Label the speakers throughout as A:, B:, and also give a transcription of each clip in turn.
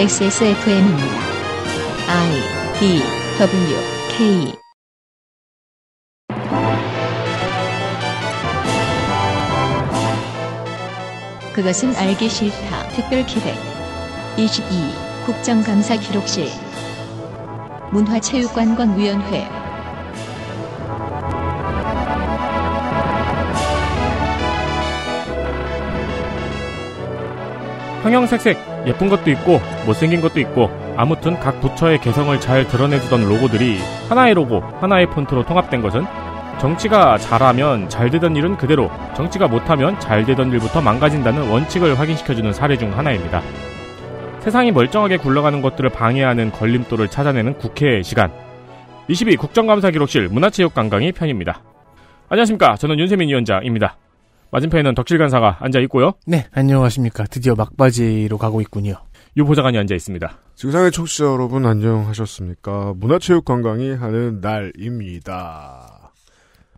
A: XSFM입니다. I D W K e. 그것은 알기 싫다. 특별 기획 22 국정감사 기록실 문화체육관광위원회
B: 형형색색 예쁜 것도 있고 못생긴 것도 있고 아무튼 각 부처의 개성을 잘 드러내주던 로고들이 하나의 로고, 하나의 폰트로 통합된 것은 정치가 잘하면 잘 되던 일은 그대로 정치가 못하면 잘 되던 일부터 망가진다는 원칙을 확인시켜주는 사례 중 하나입니다. 세상이 멀쩡하게 굴러가는 것들을 방해하는 걸림돌을 찾아내는 국회의 시간. 22 국정감사 기록실 문화체육관광이 편입니다. 안녕하십니까. 저는 윤세민 위원장입니다. 맞은편에는 덕질 간사가 앉아 있고요. 네, 안녕하십니까. 드디어
C: 막바지로 가고 있군요. 유보좌관이 앉아 있습니다. 지구상의 청취자 여러분 안녕하셨습니까? 문화체육 관광이 하는 날입니다.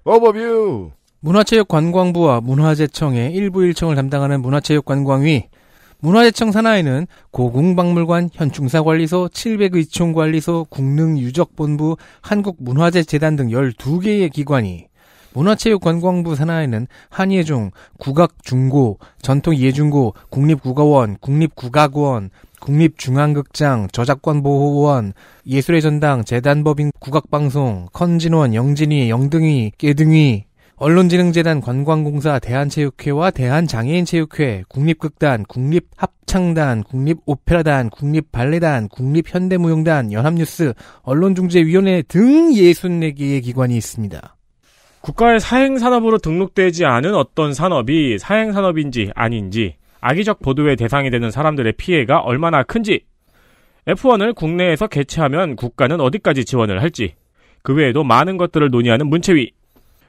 C: 오버뷰!
D: 문화체육관광부와 문화재청의 일부 일청을 담당하는 문화체육관광위 문화재청 산하에는 고궁박물관, 현충사관리소, 700의총관리소, 국능유적본부, 한국문화재재단 등 12개의 기관이 문화체육관광부 산하에는 한예종 국악중고, 전통예중고, 국립국어원, 국립국악원, 국립중앙극장, 저작권보호원, 예술의 전당, 재단법인 국악방송, 컨진원, 영진이, 영등이, 깨등이, 언론진흥재단 관광공사 대한체육회와 대한장애인체육회, 국립극단, 국립합창단, 국립오페라단, 국립발레단, 국립현대무용단, 연합뉴스,
B: 언론중재위원회 등 64개의 기관이 있습니다. 국가의 사행산업으로 등록되지 않은 어떤 산업이 사행산업인지 아닌지 악의적 보도의 대상이 되는 사람들의 피해가 얼마나 큰지 F1을 국내에서 개최하면 국가는 어디까지 지원을 할지 그 외에도 많은 것들을 논의하는 문체위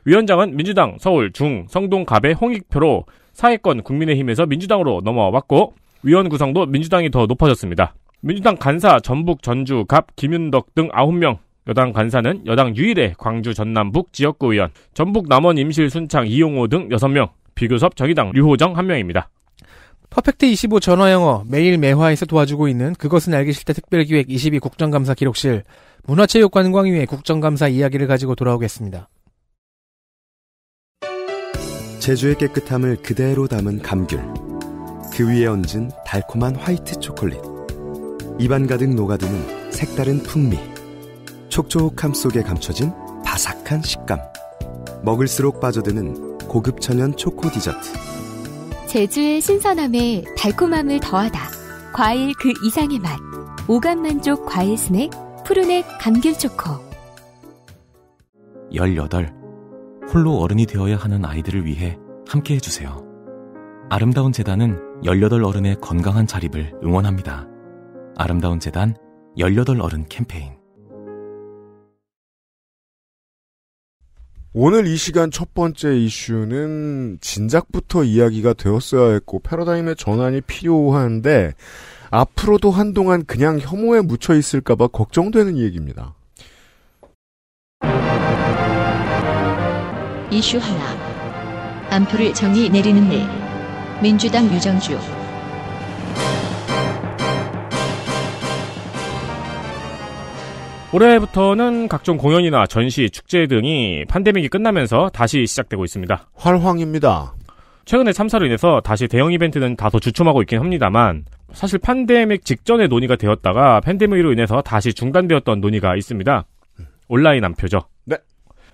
B: 위원장은 민주당 서울 중 성동 갑의 홍익표로 사회권 국민의힘에서 민주당으로 넘어와 왔고 위원 구성도 민주당이 더 높아졌습니다. 민주당 간사 전북 전주 갑 김윤덕 등 9명 여당 간사는 여당 유일의 광주 전남북 지역구 의원, 전북 남원 임실 순창 이용호 등 6명, 비교섭 정의당 류호정 1명입니다. 퍼펙트 25
D: 전화 영어 매일 매화에서 도와주고 있는 그것은 알기 싫다 특별기획 22 국정감사 기록실 문화체육관광위의 국정감사 이야기를 가지고 돌아오겠습니다.
C: 제주의 깨끗함을 그대로 담은 감귤 그 위에 얹은 달콤한 화이트 초콜릿 입안 가득 녹아드는 색다른 풍미 촉촉함 속에 감춰진 바삭한 식감. 먹을수록 빠져드는 고급 천연 초코 디저트.
A: 제주의 신선함에 달콤함을 더하다. 과일 그 이상의 맛. 오감 만족 과일 스낵 푸르넥 감귤 초코.
B: 18. 홀로 어른이 되어야 하는 아이들을 위해 함께 해주세요. 아름다운 재단은 18 어른의 건강한 자립을 응원합니다. 아름다운 재단 18 어른 캠페인
C: 오늘 이 시간 첫 번째 이슈는 진작부터 이야기가 되었어야 했고 패러다임의 전환이 필요한데 앞으로도 한동안 그냥 혐오에 묻혀 있을까봐 걱정되는 얘기입니다.
A: 이슈 하나. 안표를 정리 내리는 일. 민주당 유정주.
B: 올해부터는 각종 공연이나 전시, 축제 등이 판데믹이 끝나면서 다시 시작되고 있습니다. 활황입니다. 최근에 참사로 인해서 다시 대형 이벤트는 다소 주춤하고 있긴 합니다만 사실 판데믹 직전에 논의가 되었다가 팬데믹으로 인해서 다시 중단되었던 논의가 있습니다. 음. 온라인 암표죠 네.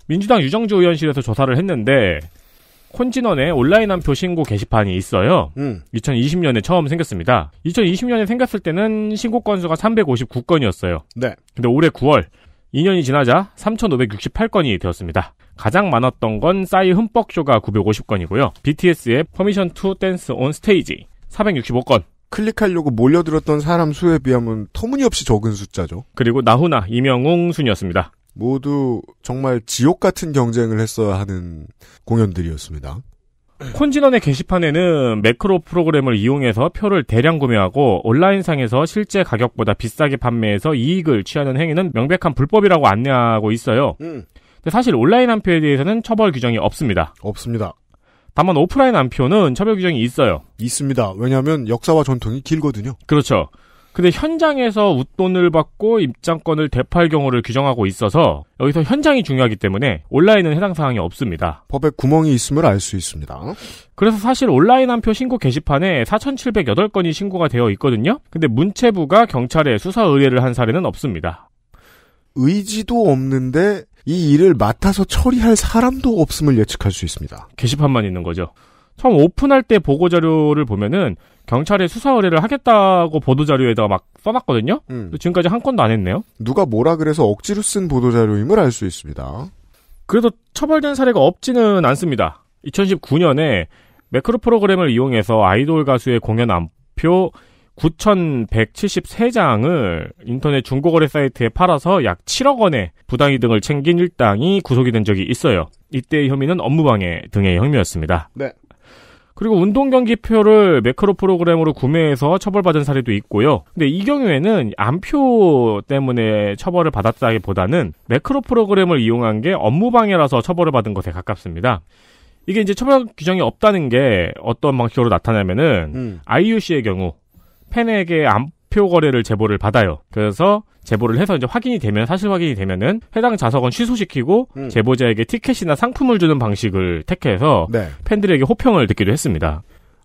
B: 민주당 유정주 의원실에서 조사를 했는데 콘진원에 온라인한 표신고 게시판이 있어요. 음. 2020년에 처음 생겼습니다. 2020년에 생겼을 때는 신고 건수가 359건이었어요. 네. 근데 올해 9월 2년이 지나자 3,568건이 되었습니다. 가장 많았던 건 싸이 흠뻑쇼가 950건이고요. BTS의 퍼미션 투 댄스 온 스테이지 465건.
C: 클릭하려고 몰려들었던 사람 수에 비하면 터무니없이 적은 숫자죠.
B: 그리고 나훈아,
C: 이명웅 순이었습니다. 모두 정말 지옥 같은 경쟁을 했어야 하는 공연들이었습니다.
B: 콘진원의 게시판에는 매크로 프로그램을 이용해서 표를 대량 구매하고 온라인상에서 실제 가격보다 비싸게 판매해서 이익을 취하는 행위는 명백한 불법이라고 안내하고 있어요. 음. 사실 온라인 한 표에 대해서는 처벌 규정이 없습니다. 없습니다. 다만 오프라인 한 표는 처벌 규정이 있어요. 있습니다. 왜냐하면 역사와 전통이 길거든요. 그렇죠. 근데 현장에서 웃돈을 받고 입장권을 되팔 경우를 규정하고 있어서 여기서 현장이 중요하기 때문에 온라인은 해당 사항이 없습니다. 법에 구멍이 있음을 알 수 있습니다. 그래서 사실 온라인 한 표 신고 게시판에 4,708건이 신고가 되어 있거든요. 근데 문체부가 경찰에 수사 의뢰를 한 사례는 없습니다.
C: 의지도 없는데 이 일을 맡아서 처리할 사람도 없음을 예측할 수 있습니다.
B: 게시판만 있는 거죠. 처음 오픈할 때 보고 자료를 보면은 경찰에 수사 의뢰를 하겠다고 보도 자료에다가 막 써놨거든요. 음. 지금까지 한 건도 안 했네요.
C: 누가 뭐라 그래서 억지로 쓴 보도 자료임을 알 수 있습니다. 그래도 처벌된 사례가 없지는
B: 않습니다. 2019년에 매크로 프로그램을 이용해서 아이돌 가수의 공연 안표 9,173장을 인터넷 중고거래 사이트에 팔아서 약 7억 원의 부당이 득을 챙긴 일당이 구속이 된 적이 있어요. 이때의 혐의는 업무방해 등의 혐의였습니다. 네. 그리고 운동 경기표를 매크로 프로그램으로 구매해서 처벌받은 사례도 있고요. 근데 이 경우에는 암표 때문에 처벌을 받았다기보다는 매크로 프로그램을 이용한 게 업무 방해라서 처벌을 받은 것에 가깝습니다. 이게 이제 처벌 규정이 없다는 게 어떤 방식으로 나타나면은 음. IUC의 경우 팬에게 암 표표 거래를 제보를 받아요. 그래서 제보를 해서 이제 확인이 되면 사실 확인이 되면은 해당 좌석은 취소시키고 음. 제보자에게 티켓이나 상품을 주는 방식을 택해서 네. 팬들에게 호평을 듣기도 했습니다.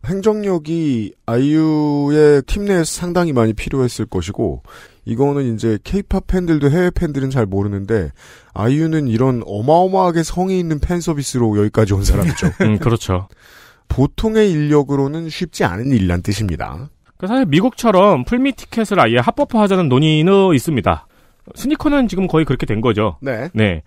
C: 행정력이 아이유의 팀 내에서 상당히 많이 필요했을 것이고 이거는 이제 케이팝 팬들도 해외 팬들은 잘 모르는데 아이유는 이런 어마어마하게 성의 있는 팬 서비스로 여기까지 온 사람이죠. 음, 그렇죠. 보통의 인력으로는 쉽지 않은 일란 뜻입니다.
B: 그 사실 미국처럼 풀미 티켓을 아예 합법화하자는 논의는 있습니다. 스니커는 지금 거의 그렇게 된 거죠. 네. 네.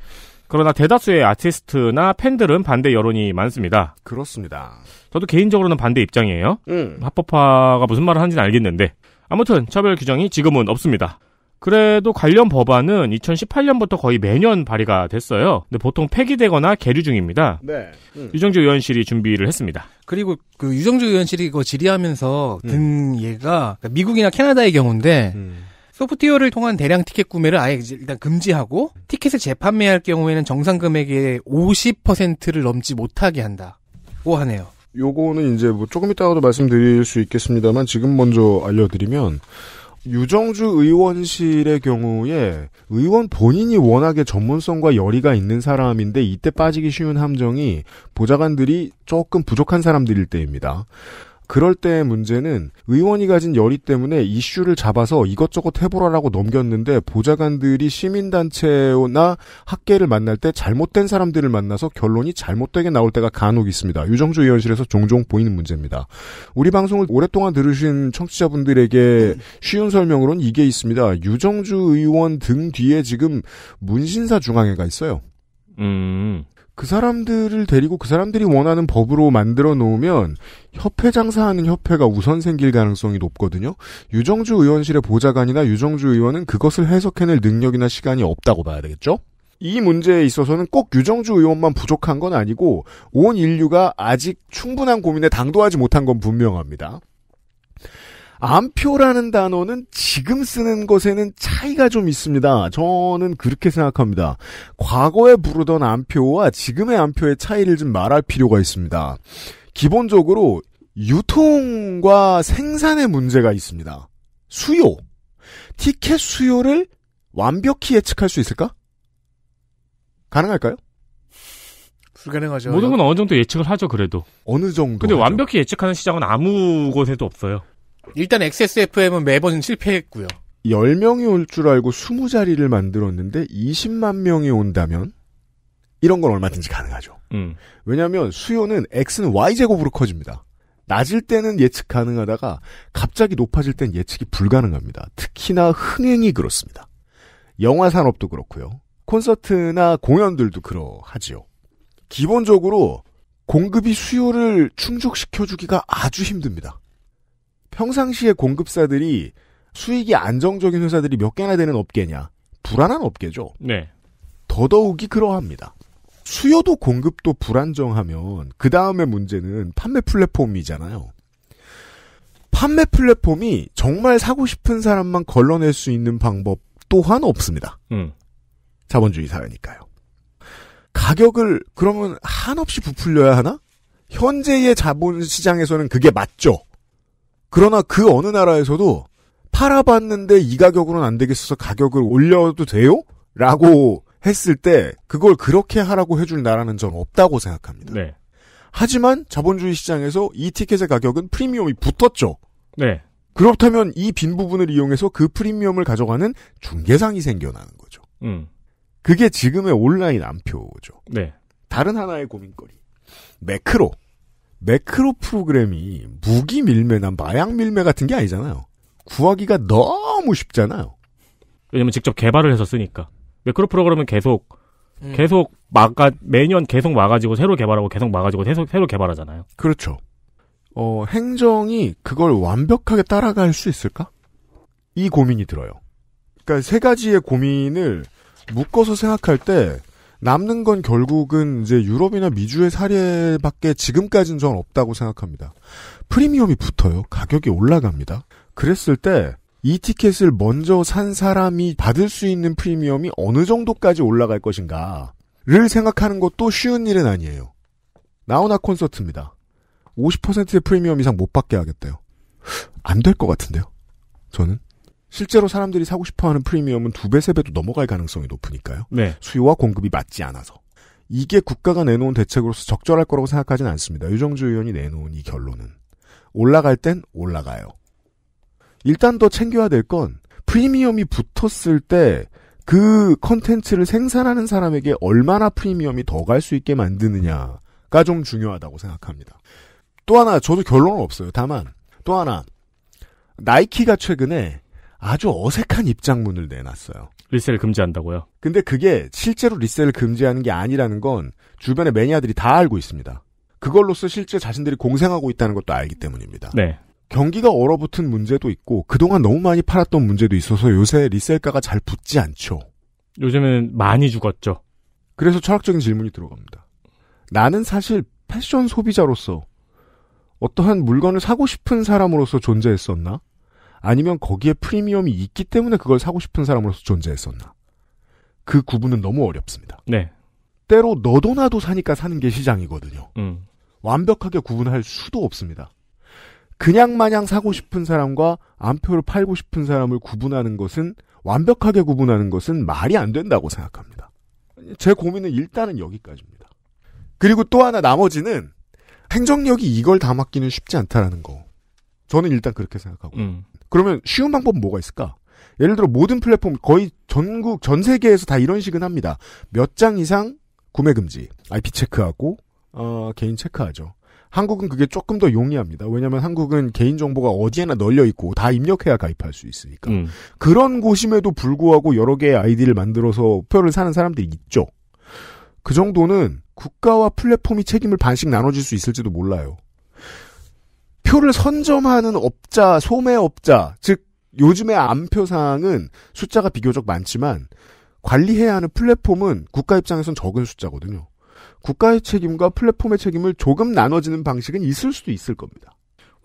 B: 그러나 대다수의 아티스트나 팬들은 반대 여론이 많습니다. 그렇습니다. 저도 개인적으로는 반대 입장이에요. 음. 합법화가 무슨 말을 하는지는 알겠는데. 아무튼 차별 규정이 지금은 없습니다. 그래도 관련 법안은 2018년부터 거의 매년 발의가 됐어요. 근데 보통 폐기되거나 계류 중입니다.
C: 네.
D: 음.
B: 유정주 의원실이 준비를 했습니다. 그리고 그 유정주 의원실이 이거 질의하면서 음. 든
D: 음. 예가 그러니까 미국이나 캐나다의 경우인데 음. 소프트웨어를 통한 대량 티켓 구매를 아예 일단 금지하고 티켓을 재판매할 경우에는 정상 금액의 50%를 넘지 못하게 한다고
C: 하네요. 요거는 이제 뭐 조금 이따가도 말씀드릴 수 있겠습니다만 지금 먼저 알려드리면 유정주 의원실의 경우에 의원 본인이 워낙에 전문성과 열의가 있는 사람인데 이때 빠지기 쉬운 함정이 보좌관들이 조금 부족한 사람들일 때입니다. 그럴 때의 문제는 의원이 가진 열의 때문에 이슈를 잡아서 이것저것 해보라라고 넘겼는데 보좌관들이 시민단체나 학계를 만날 때 잘못된 사람들을 만나서 결론이 잘못되게 나올 때가 간혹 있습니다. 유정주 의원실에서 종종 보이는 문제입니다. 우리 방송을 오랫동안 들으신 청취자분들에게 쉬운 설명으로는 이게 있습니다. 유정주 의원 등 뒤에 지금 문신사 중앙회가 있어요. 음. 그 사람들을 데리고 그 사람들이 원하는 법으로 만들어 놓으면 협회 장사하는 협회가 우선 생길 가능성이 높거든요. 유정주 의원실의 보좌관이나 유정주 의원은 그것을 해석해낼 능력이나 시간이 없다고 봐야 되겠죠? 이 문제에 있어서는 꼭 유정주 의원만 부족한 건 아니고 온 인류가 아직 충분한 고민에 당도하지 못한 건 분명합니다. 암표라는 단어는 지금 쓰는 것에는 차이가 좀 있습니다. 저는 그렇게 생각합니다. 과거에 부르던 암표와 지금의 암표의 차이를 좀 말할 필요가 있습니다. 기본적으로 유통과 생산의 문제가 있습니다. 수요. 티켓 수요를 완벽히 예측할 수 있을까? 가능할까요? 불가능하죠. 모든 건 어느
B: 정도 예측을 하죠, 그래도. 어느 정도. 근데 하죠. 완벽히 예측하는 시장은 아무 곳에도 없어요. 일단 XSFM은 매번 실패했고요.
C: 10명이 올 줄 알고 20자리를 만들었는데 20만 명이 온다면 이런 건 얼마든지 가능하죠. 음. 왜냐하면 수요는 X는 Y제곱으로 커집니다. 낮을 때는 예측 가능하다가 갑자기 높아질 땐 예측이 불가능합니다. 특히나 흥행이 그렇습니다. 영화 산업도 그렇고요. 콘서트나 공연들도 그러하지요. 기본적으로 공급이 수요를 충족시켜주기가 아주 힘듭니다. 평상시에 공급사들이 수익이 안정적인 회사들이 몇 개나 되는 업계냐. 불안한 업계죠. 네. 더더욱이 그러합니다. 수요도 공급도 불안정하면 그 다음에 문제는 판매 플랫폼이잖아요. 판매 플랫폼이 정말 사고 싶은 사람만 걸러낼 수 있는 방법 또한 없습니다. 음. 자본주의 사회니까요. 가격을 그러면 한없이 부풀려야 하나? 현재의 자본 시장에서는 그게 맞죠. 그러나 그 어느 나라에서도 팔아봤는데 이 가격으로는 안 되겠어서 가격을 올려도 돼요? 라고 했을 때 그걸 그렇게 하라고 해줄 나라는 전 없다고 생각합니다. 네. 하지만 자본주의 시장에서 이 티켓의 가격은 프리미엄이 붙었죠. 네. 그렇다면 이 빈 부분을 이용해서 그 프리미엄을 가져가는 중개상이 생겨나는 거죠. 음. 그게 지금의 온라인 암표죠 네. 다른 하나의 고민거리. 매크로. 매크로 프로그램이 무기 밀매나 마약 밀매 같은 게 아니잖아요. 구하기가 너무 쉽잖아요.
B: 왜냐면 직접 개발을 해서 쓰니까. 매크로 프로그램은 계속 음. 계속 막 매년 계속 막아지고 새로 개발하고 계속
C: 막아지고 새로 새로 개발하잖아요. 그렇죠. 어, 행정이 그걸 완벽하게 따라갈 수 있을까? 이 고민이 들어요. 그러니까 세 가지의 고민을 묶어서 생각할 때 남는 건 결국은 이제 유럽이나 미주의 사례밖에 지금까지는 전 없다고 생각합니다. 프리미엄이 붙어요. 가격이 올라갑니다. 그랬을 때 이 티켓을 먼저 산 사람이 받을 수 있는 프리미엄이 어느 정도까지 올라갈 것인가를 생각하는 것도 쉬운 일은 아니에요. 나우나 콘서트입니다. 50%의 프리미엄 이상 못 받게 하겠대요. 안 될 것 같은데요. 저는 실제로 사람들이 사고 싶어하는 프리미엄은 두 배, 세 배도 넘어갈 가능성이 높으니까요. 네. 수요와 공급이 맞지 않아서. 이게 국가가 내놓은 대책으로서 적절할 거라고 생각하진 않습니다. 유정주 의원이 내놓은 이 결론은. 올라갈 땐 올라가요. 일단 더 챙겨야 될 건 프리미엄이 붙었을 때 그 컨텐츠를 생산하는 사람에게 얼마나 프리미엄이 더 갈 수 있게 만드느냐가 좀 중요하다고 생각합니다. 또 하나, 저도 결론은 없어요. 다만, 또 하나, 나이키가 최근에 아주 어색한 입장문을 내놨어요. 리셀 을 금지한다고요? 근데 그게 실제로 리셀을 금지하는 게 아니라는 건 주변의 매니아들이 다 알고 있습니다. 그걸로써 실제 자신들이 공생하고 있다는 것도 알기 때문입니다. 네. 경기가 얼어붙은 문제도 있고 그동안 너무 많이 팔았던 문제도 있어서 요새 리셀가가 잘 붙지 않죠. 요즘은 많이 죽었죠. 그래서 철학적인 질문이 들어갑니다. 나는 사실 패션 소비자로서 어떠한 물건을 사고 싶은 사람으로서 존재했었나? 아니면 거기에 프리미엄이 있기 때문에 그걸 사고 싶은 사람으로서 존재했었나. 그 구분은 너무 어렵습니다. 네. 때로 너도 나도 사니까 사는 게 시장이거든요. 음. 완벽하게 구분할 수도 없습니다. 그냥 마냥 사고 싶은 사람과 암표를 팔고 싶은 사람을 구분하는 것은 완벽하게 구분하는 것은 말이 안 된다고 생각합니다. 제 고민은 일단은 여기까지입니다. 그리고 또 하나 나머지는 행정력이 이걸 다 맡기는 쉽지 않다라는 거. 저는 일단 그렇게 생각하고 음. 그러면 쉬운 방법은 뭐가 있을까? 예를 들어 모든 플랫폼 거의 전국 전 세계에서 다 이런 식은 합니다. 몇 장 이상 구매 금지, IP 체크하고 어, 개인 체크하죠. 한국은 그게 조금 더 용이합니다. 왜냐하면 한국은 개인 정보가 어디에나 널려 있고 다 입력해야 가입할 수 있으니까 음. 그런 곳임에도 불구하고 여러 개의 아이디를 만들어서 표를 사는 사람들이 있죠. 그 정도는 국가와 플랫폼이 책임을 반씩 나눠질수 있을지도 몰라요. 표를 선점하는 업자, 소매업자, 즉 요즘의 암표상은 숫자가 비교적 많지만 관리해야 하는 플랫폼은 국가 입장에선 적은 숫자거든요. 국가의 책임과 플랫폼의 책임을 조금 나눠지는 방식은 있을 수도 있을 겁니다.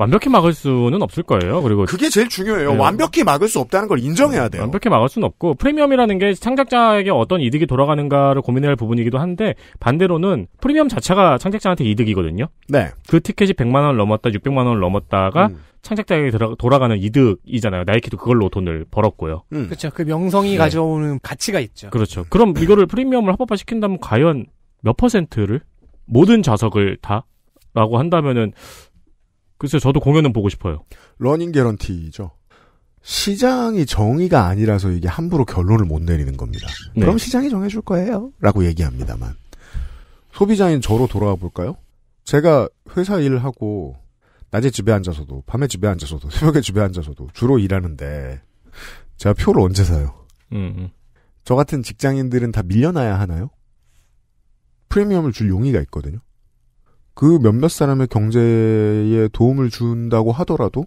B: 완벽히 막을 수는 없을 거예요. 그리고 그게
C: 제일 중요해요. 네.
B: 완벽히 막을 수 없다는 걸 인정해야 돼요. 완벽히 막을 수는 없고 프리미엄이라는 게 창작자에게 어떤 이득이 돌아가는가를 고민해야 할 부분이기도 한데 반대로는 프리미엄 자체가 창작자한테 이득이거든요. 네. 그 티켓이 100만 원을 넘었다, 600만 원을 넘었다가 음. 창작자에게 돌아가는 이득이잖아요. 나이키도 그걸로 돈을 벌었고요.
D: 음. 그렇죠. 그 명성이 네. 가져오는 가치가 있죠.
B: 그렇죠. 그럼 이거를 프리미엄을 합법화 시킨다면 과연 몇 퍼센트를 모든 좌석을 다 라고 한다면은 글쎄 저도 공연은 보고 싶어요. 러닝 게런티죠
C: 시장이 정의가 아니라서 이게 함부로 결론을 못 내리는 겁니다. 네. 그럼 시장이 정해줄 거예요. 라고 얘기합니다만. 소비자인 저로 돌아와 볼까요? 제가 회사 일을 하고, 낮에 집에 앉아서도, 밤에 집에 앉아서도, 새벽에 집에 앉아서도 주로 일하는데, 제가 표를 언제 사요? 음, 음. 저 같은 직장인들은 다 밀려나야 하나요? 프리미엄을 줄 용의가 있거든요. 그 몇몇 사람의 경제에 도움을 준다고 하더라도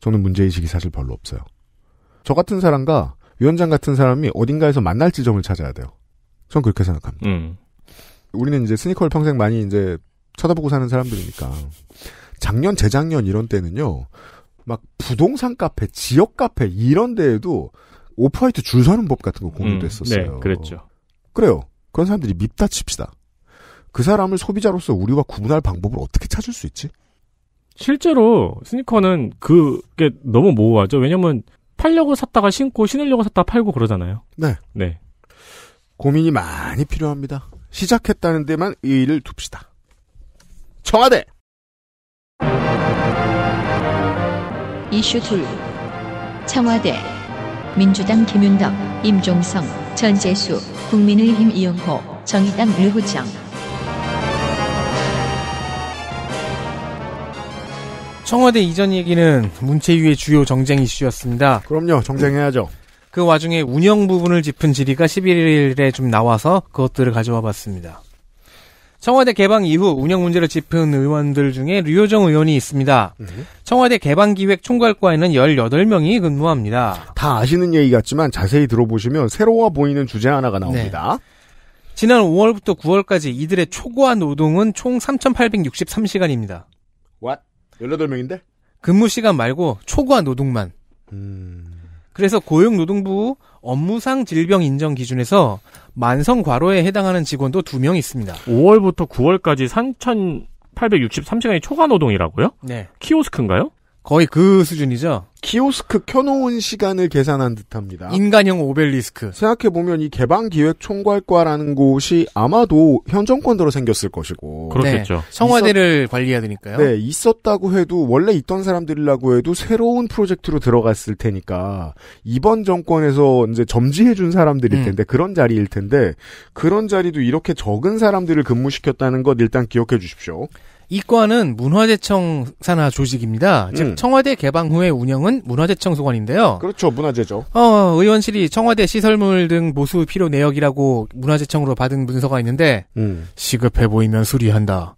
C: 저는 문제의식이 사실 별로 없어요. 저 같은 사람과 위원장 같은 사람이 어딘가에서 만날 지점을 찾아야 돼요. 전 그렇게 생각합니다. 음. 우리는 이제 스니커를 평생 많이 이제 쳐다보고 사는 사람들이니까 작년 재작년 이런 때는요 막 부동산 카페 지역 카페 이런 데에도 오프화이트 줄 서는 법 같은 거 공유됐었어요. 음, 네, 그랬죠. 그래요. 그런 사람들이 밉다 칩시다. 그 사람을 소비자로서 우리와 구분할 방법을 어떻게 찾을 수 있지? 실제로 스니커는 그게 너무
B: 모호하죠. 왜냐면 팔려고 샀다가 신고 신으려고 샀다가 팔고 그러잖아요. 네. 네.
C: 고민이 많이 필요합니다. 시작했다는 데만 의의를 둡시다.
A: 청와대! 이슈 2. 청와대. 민주당 김윤덕, 임종성, 전재수, 국민의힘 이용호, 정의당 류호정.
D: 청와대 이전 얘기는 문체위의 주요 정쟁 이슈였습니다. 그럼요, 정쟁해야죠. 그 와중에 운영 부분을 짚은 질의가 11일에 좀 나와서 그것들을 가져와 봤습니다. 청와대 개방 이후 운영 문제를 짚은 의원들 중에 류효정 의원이 있습니다. 음. 청와대 개방기획 총괄과에는
C: 18명이 근무합니다. 다 아시는 얘기 같지만 자세히 들어보시면 새로워 보이는 주제 하나가 나옵니다. 네. 지난 5월부터 9월까지 이들의 초과 노동은 총
D: 3,863시간입니다. What? 18명인데? 근무 시간 말고 초과 노동만. 음... 그래서 고용노동부 업무상 질병 인정 기준에서
B: 만성 과로에 해당하는 직원도 2명 있습니다. 5월부터 9월까지
C: 3,863시간이 초과 노동이라고요? 네. 키오스크인가요? 거의 그 수준이죠. 키오스크 켜놓은 시간을 계산한 듯합니다. 인간형 오벨리스크. 생각해보면 이 개방기획총괄과라는 곳이 아마도 현 정권 들로 생겼을 것이고. 그렇겠죠. 네, 청와대를
D: 있었... 관리해야 되니까요. 네,
C: 있었다고 해도 원래 있던 사람들이라고 해도 새로운 프로젝트로 들어갔을 테니까 이번 정권에서 이제 점지해준 사람들일 음. 텐데 음. 그런 자리일 텐데 그런 자리도 이렇게 적은 사람들을 근무시켰다는 것 일단 기억해 주십시오.
D: 이과는 문화재청 산하 조직입니다. 음. 즉 청와대 개방 후에 운영은 문화재청 소관인데요.
C: 그렇죠. 문화재죠.
D: 어, 의원실이 청와대 시설물 등 보수 필요 내역이라고 문화재청으로 받은 문서가 있는데 음. 시급해 보이면 수리한다.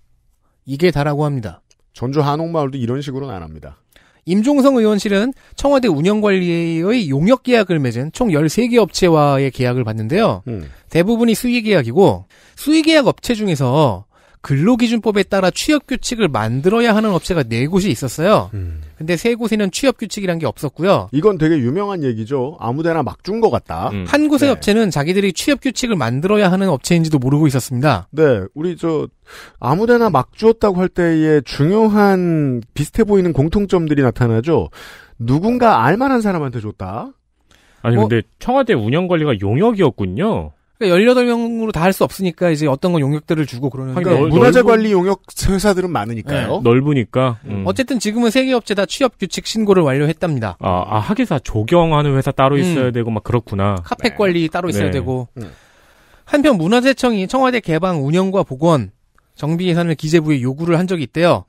D: 이게 다라고 합니다. 전주 한옥마을도 이런 식으로는 안 합니다. 임종성 의원실은 청와대 운영관리의 용역 계약을 맺은 총 13개 업체와의 계약을 봤는데요. 음. 대부분이 수의계약이고 수의계약 업체 중에서 근로기준법에 따라 취업 규칙을 만들어야 하는 업체가 네 곳이 있었어요. 음. 근데 세 곳에는 취업 규칙이란 게
C: 없었고요. 이건 되게 유명한 얘기죠. 아무데나 막 준 것 같다. 음. 한 곳의 네. 업체는 자기들이 취업 규칙을 만들어야 하는 업체인지도 모르고 있었습니다. 네, 우리 저 아무데나 막 주었다고 할 때의 중요한 비슷해 보이는 공통점들이 나타나죠. 누군가 알만한 사람한테 줬다. 아니 어?
D: 근데
B: 청와대 운영 관리가 용역이었군요.
D: 그러니까 18명으로 다 할 수 없으니까 이제 어떤 건 용역들을 주고 그러는데 그러니까 네, 문화재 관리 용역
B: 회사들은 많으니까요. 네. 넓으니까. 네. 음. 어쨌든 지금은 세개 업체 다 취업 규칙 신고를 완료했답니다. 아, 아 하기사 조경하는 회사 따로 음. 있어야 되고 막 그렇구나. 카펫 네. 관리 따로 있어야 네. 되고. 음.
D: 한편 문화재청이 청와대 개방 운영과 복원 정비 예산을 기재부에 요구를 한 적이 있대요.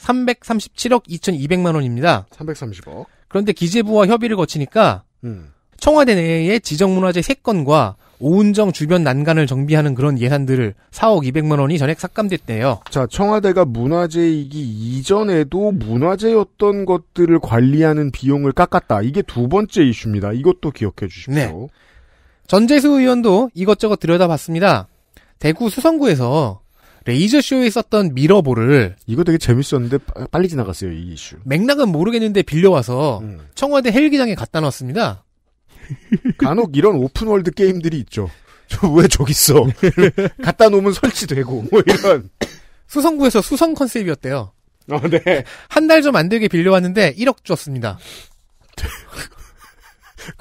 D: 337억 음. 2,200만 원입니다.
C: 330억.
D: 그런데 기재부와 협의를 거치니까 음. 청와대 내에 지정문화재 3건과 오은정 주변 난간을 정비하는 그런 예산들을 4억 200만 원이 전액 삭감됐대요.
C: 자, 청와대가 문화재이기 이전에도 문화재였던 것들을 관리하는 비용을 깎았다. 이게 두 번째 이슈입니다. 이것도 기억해 주십시오. 네. 전재수 의원도
D: 이것저것 들여다봤습니다. 대구 수성구에서 레이저쇼에 썼던 미러볼을
C: 이거 되게 재밌었는데 빨리 지나갔어요 이 이슈 맥락은 모르겠는데 빌려와서 음. 청와대 헬기장에 갖다 놨습니다 간혹 이런 오픈월드 게임들이 있죠. 저 왜 저기 있어? 갖다 놓으면 설치되고 뭐 이런. 수성구에서
D: 수성 컨셉이었대요. 어, 네. 한 달 좀 안 되게 빌려왔는데 1억 주었습니다그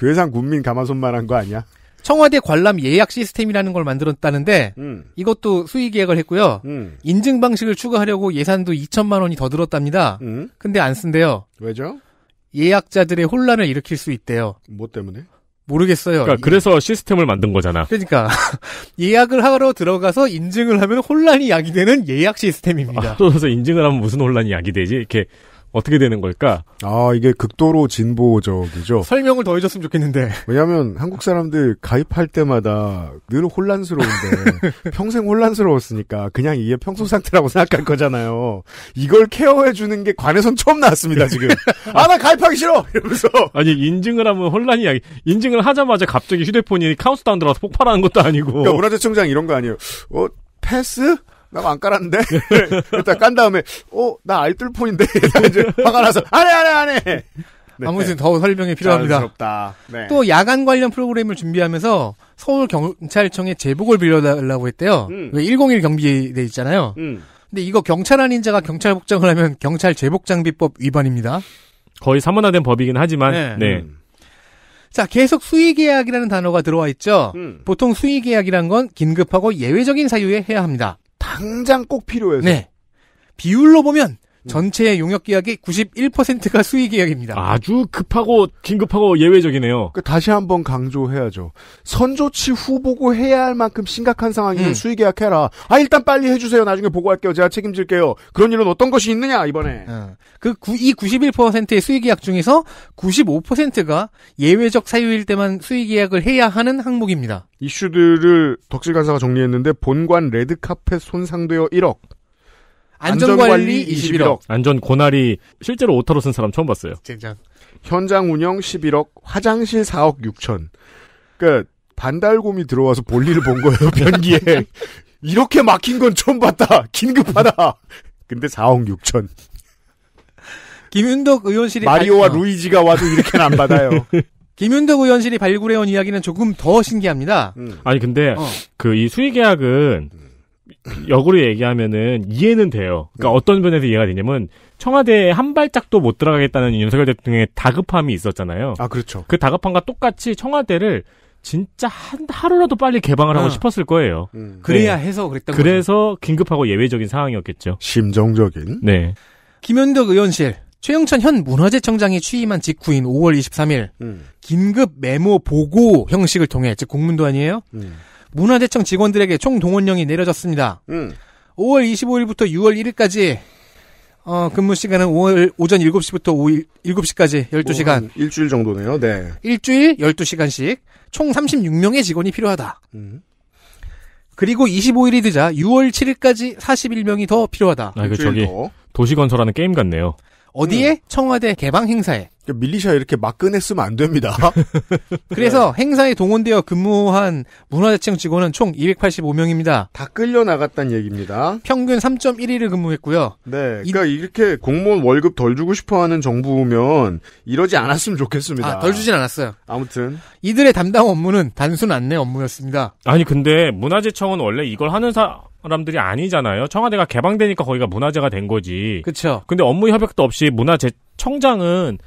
C: 회상 국민 가마솥만 한 거 아니야?
D: 청와대 관람 예약 시스템이라는 걸 만들었다는데 음. 이것도 수의 계약을 했고요. 음. 인증 방식을 추가하려고 예산도 2천만 원이 더 들었답니다. 음. 근데 안 쓴대요. 왜죠? 예약자들의 혼란을 일으킬 수 있대요. 뭐 때문에? 모르겠어요. 그러니까 예. 그래서
B: 시스템을 만든 거잖아. 그러니까 예약을 하러 들어가서 인증을 하면 혼란이 야기되는 예약 시스템입니다. 아, 또 그래서 인증을 하면 무슨 혼란이 야기되지? 이렇게 어떻게 되는 걸까? 아,
C: 이게 극도로 진보적이죠. 설명을 더 해줬으면 좋겠는데. 왜냐하면 한국 사람들 가입할 때마다 늘 혼란스러운데 평생 혼란스러웠으니까 그냥 이게 평소 상태라고 생각할 거잖아요. 이걸 케어해 주는 게 관에선 처음 나왔습니다 지금. 아나 가입하기 싫어
B: 이러면서. 아니 인증을 하면 혼란이 야 인증을 하자마자 갑자기 휴대폰이 카운트다운 들어서 와 폭발하는 것도
C: 아니고. 그러니까 문화재청장 이런 거 아니에요. 어 패스? 나안 깔았는데? 일단 깐 다음에, 어, 나 알뜰폰인데? 이제 화가 나서, 안 해, 안 해, 안 해! 네. 아무튼 더 설명이 필요합니다.
D: 네. 또 야간 관련 프로그램을 준비하면서 서울 경찰청에 제복을 빌려달라고 했대요. 음. 왜101 경비대 있잖아요. 음. 근데 이거 경찰 아닌 자가 경찰 복장을 하면 경찰 제복 장비법 위반입니다. 거의 사문화된 법이긴 하지만 네. 네. 음. 자, 계속 수의계약이라는 단어가 들어와 있죠. 음. 보통 수의계약이란 건 긴급하고 예외적인 사유에 해야 합니다.
C: 당장 꼭 필요해서. 네.
D: 비율로 보면 음. 전체 용역 계약이 91%가 수의 계약입니다. 아주
C: 급하고 긴급하고 예외적이네요. 그러니까 다시 한번 강조해야죠. 선조치 후 보고해야 할 만큼 심각한 상황이면 음. 수의 계약해라. 아 일단 빨리 해주세요. 나중에 보고할게요. 제가 책임질게요. 그런 일은 어떤 것이 있느냐 이번에. 예. 그이 91%의 수의 계약 중에서
D: 95%가 예외적 사유일 때만 수의 계약을 해야 하는 항목입니다. 이슈들을
C: 덕질 간사가 정리했는데 본관 레드카펫 손상되어 1억.
D: 안전관리 21억.
C: 안전 고나리 실제로 오타로 쓴 사람 처음 봤어요. 젠장. 현장 운영 11억, 화장실 4억 6천. 그 반달곰이 들어와서 볼일을 본 거예요. 변기에 이렇게 막힌 건 처음 봤다. 긴급하다. 근데 4억 6천. 김윤덕 의원실이 마리오와 발... 루이지가 와도 이렇게는 안 받아요.
B: 김윤덕 의원실이 발굴해온 이야기는 조금 더 신기합니다. 음. 아니 근데 어. 그이 수의 계약은 음. 역으로 얘기하면은 이해는 돼요. 그러니까 음. 어떤 면에서 이해가 되냐면 청와대에 한 발짝도 못 들어가겠다는 윤석열 대통령의 다급함이 있었잖아요. 아 그렇죠. 그 다급함과 똑같이 청와대를 진짜 한 하루라도 빨리
C: 개방을 하고 아.
D: 싶었을
B: 거예요. 음. 네.
D: 그래야 해서 그랬던
B: 그래서 거죠. 긴급하고 예외적인 상황이었겠죠.
C: 심정적인. 네.
D: 김현덕 의원실 최영찬 현 문화재청장이 취임한 직후인 5월 23일 음. 긴급 메모 보고 형식을 통해 즉 공문도 아니에요. 음. 문화재청 직원들에게 총동원령이 내려졌습니다. 음. 5월 25일부터 6월 1일까지 어, 근무 시간은 5월 오전 7시부터 오후 7시까지 12시간. 뭐 일주일 정도네요. 네. 일주일 12시간씩 총 36명의 직원이 필요하다. 음. 그리고 25일이 되자 6월 7일까지 41명이 더 필요하다. 아, 그 저기 도시 건설하는 게임 같네요. 어디에 음. 청와대 개방 행사에 그러니까 밀리셔 이렇게 막 꺼냈으면 안 됩니다. 그래서 네. 행사에 동원되어 근무한 문화재청
C: 직원은 총 285명입니다. 다 끌려 나갔다는 얘기입니다. 평균 3.1일을 근무했고요. 네. 그러니까 이... 렇게 공무원 월급 덜 주고 싶어하는 정부면 이러지 않았으면
D: 좋겠습니다. 아, 덜 주진
B: 않았어요. 아무튼
D: 이들의 담당 업무는 단순 안내 업무였습니다.
B: 아니 근데 문화재청은 원래 이걸 하는 사 사람들이 아니잖아요. 청와대가 개방되니까 거기가 문화재가 된 거지. 그렇죠. 근데 업무 협약도 없이 문화재 청장은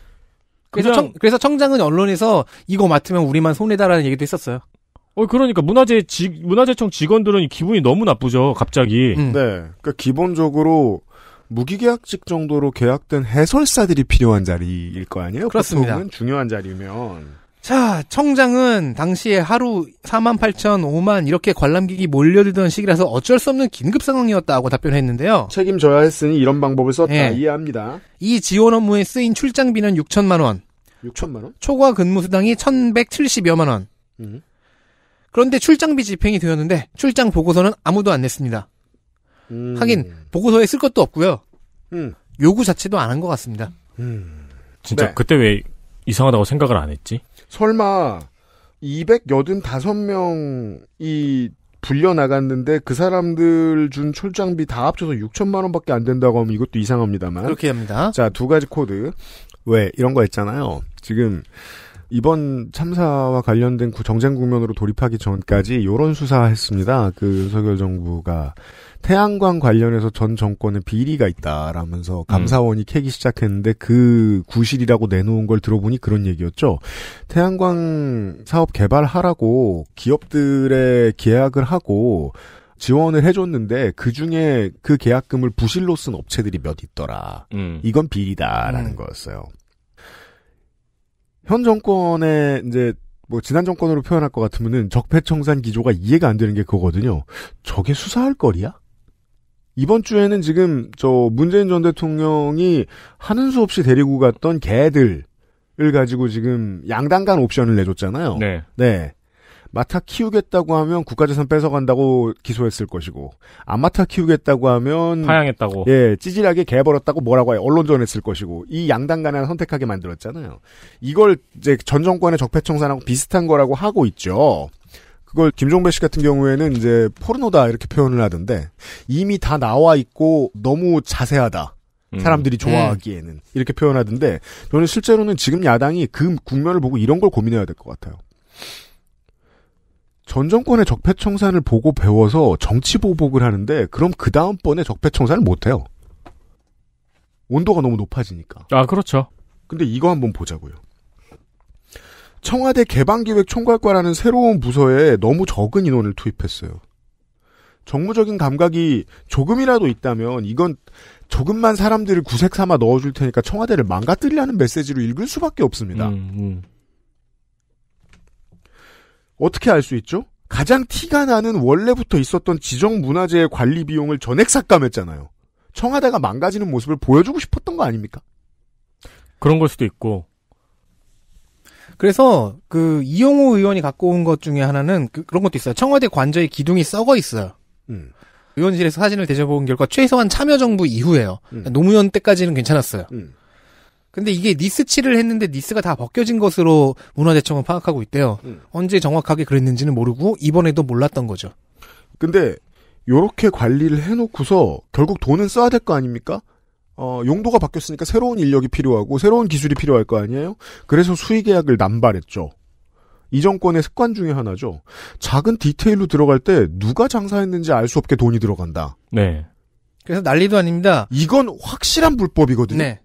B: 그래서 청, 그래서 청장은 언론에서 이거 맡으면 우리만 손해다라는 얘기도 있었어요. 어 그러니까 문화재
C: 지, 문화재청 직원들은 기분이 너무 나쁘죠. 갑자기. 음. 네. 그러니까 기본적으로 무기계약직 정도로 계약된 해설사들이 필요한 자리일 거 아니에요? 그렇습니다. 중요한 자리면.
D: 자, 청장은 당시에 하루 4만 8천, 5만 이렇게 관람객이 몰려들던 시기라서 어쩔 수 없는 긴급 상황이었다고 답변했는데요. 책임져야 했으니 이런 방법을 썼다. 네.
C: 이해합니다.
D: 이 지원 업무에 쓰인 출장비는 6천만 원. 6천만 원? 초과 근무 수당이 1,170여만 원. 음. 그런데 출장비 집행이 되었는데 출장 보고서는 아무도 안 냈습니다. 음. 하긴 보고서에 쓸 것도
C: 없고요. 음. 요구 자체도 안 한 것 같습니다.
B: 음. 진짜 네. 그때 왜 이상하다고 생각을 안 했지?
C: 설마 285명이 불려 나갔는데 그 사람들 준 출장비 다 합쳐서 6천만 원밖에 안 된다고 하면 이것도 이상합니다만. 그렇게 합니다. 자, 두 가지 코드. 왜 이런 거 있잖아요. 지금 이번 참사와 관련된 정쟁 국면으로 돌입하기 전까지 요런 수사했습니다. 그 윤석열 정부가 태양광 관련해서 전 정권의 비리가 있다라면서 음. 감사원이 음. 캐기 시작했는데 그 구실이라고 내놓은 걸 들어보니 그런 얘기였죠. 태양광 사업 개발하라고 기업들의 계약을 하고 지원을 해줬는데 그 중에 그 계약금을 부실로 쓴 업체들이 몇 있더라. 음. 이건 비리다라는 음. 거였어요. 현 정권의 이제 뭐 지난 정권으로 표현할 것 같으면은 적폐청산 기조가 이해가 안 되는 게 그거거든요. 저게 수사할 거리야? 이번 주에는 지금 저 문재인 전 대통령이 하는 수 없이 데리고 갔던 개들을 가지고 지금 양당 간 옵션을 내줬잖아요. 네. 네. 맡아 키우겠다고 하면 국가재산 뺏어간다고 기소했을 것이고 안 맡아 키우겠다고 하면 파양했다고 예 찌질하게 개버렸다고 뭐라고 해 언론전했을 것이고 이 양당 간을 선택하게 만들었잖아요. 이걸 이제 전 정권의 적폐청산하고 비슷한 거라고 하고 있죠. 그걸 김종배 씨 같은 경우에는 이제 포르노다 이렇게 표현을 하던데 이미 다 나와 있고 너무 자세하다. 음. 사람들이 좋아하기에는 음. 이렇게 표현하던데 저는 실제로는 지금 야당이 그 국면을 보고 이런 걸 고민해야 될 것 같아요. 전 정권의 적폐청산을 보고 배워서 정치보복을 하는데 그럼 그 다음번에 적폐청산을 못해요. 온도가 너무 높아지니까. 아 그렇죠. 근데 이거 한번 보자고요. 청와대 개방기획 총괄과라는 새로운 부서에 너무 적은 인원을 투입했어요. 정무적인 감각이 조금이라도 있다면 이건 조금만 사람들을 구색 삼아 넣어줄 테니까 청와대를 망가뜨리라는 메시지로 읽을 수밖에 없습니다. 음, 음. 어떻게 알 수 있죠? 가장 티가 나는 원래부터 있었던 지정 문화재의 관리 비용을 전액 삭감했잖아요. 청와대가 망가지는 모습을 보여주고 싶었던 거 아닙니까? 그런 걸 수도 있고.
D: 그래서 그 이용호 의원이 갖고 온 것 중에 하나는 그, 런 것도 있어요. 청와대 관저의 기둥이 썩어 있어요. 음. 의원실에서 사진을 대접본 결과 최소한 참여정부 이후에요. 음. 노무현 때까지는 괜찮았어요. 음. 근데 이게 니스치를 했는데 니스가 다 벗겨진 것으로 문화재청은 파악하고 있대요. 음. 언제 정확하게 그랬는지는 모르고 이번에도 몰랐던
C: 거죠. 근데 요렇게 관리를 해놓고서 결국 돈은 써야 될 거 아닙니까? 어, 용도가 바뀌었으니까 새로운 인력이 필요하고 새로운 기술이 필요할 거 아니에요? 그래서 수의 계약을 남발했죠. 이 정권의 습관 중에 하나죠. 작은 디테일로 들어갈 때 누가 장사했는지 알 수 없게 돈이 들어간다. 네. 그래서 난리도 아닙니다. 이건 확실한 불법이거든요.
D: 네.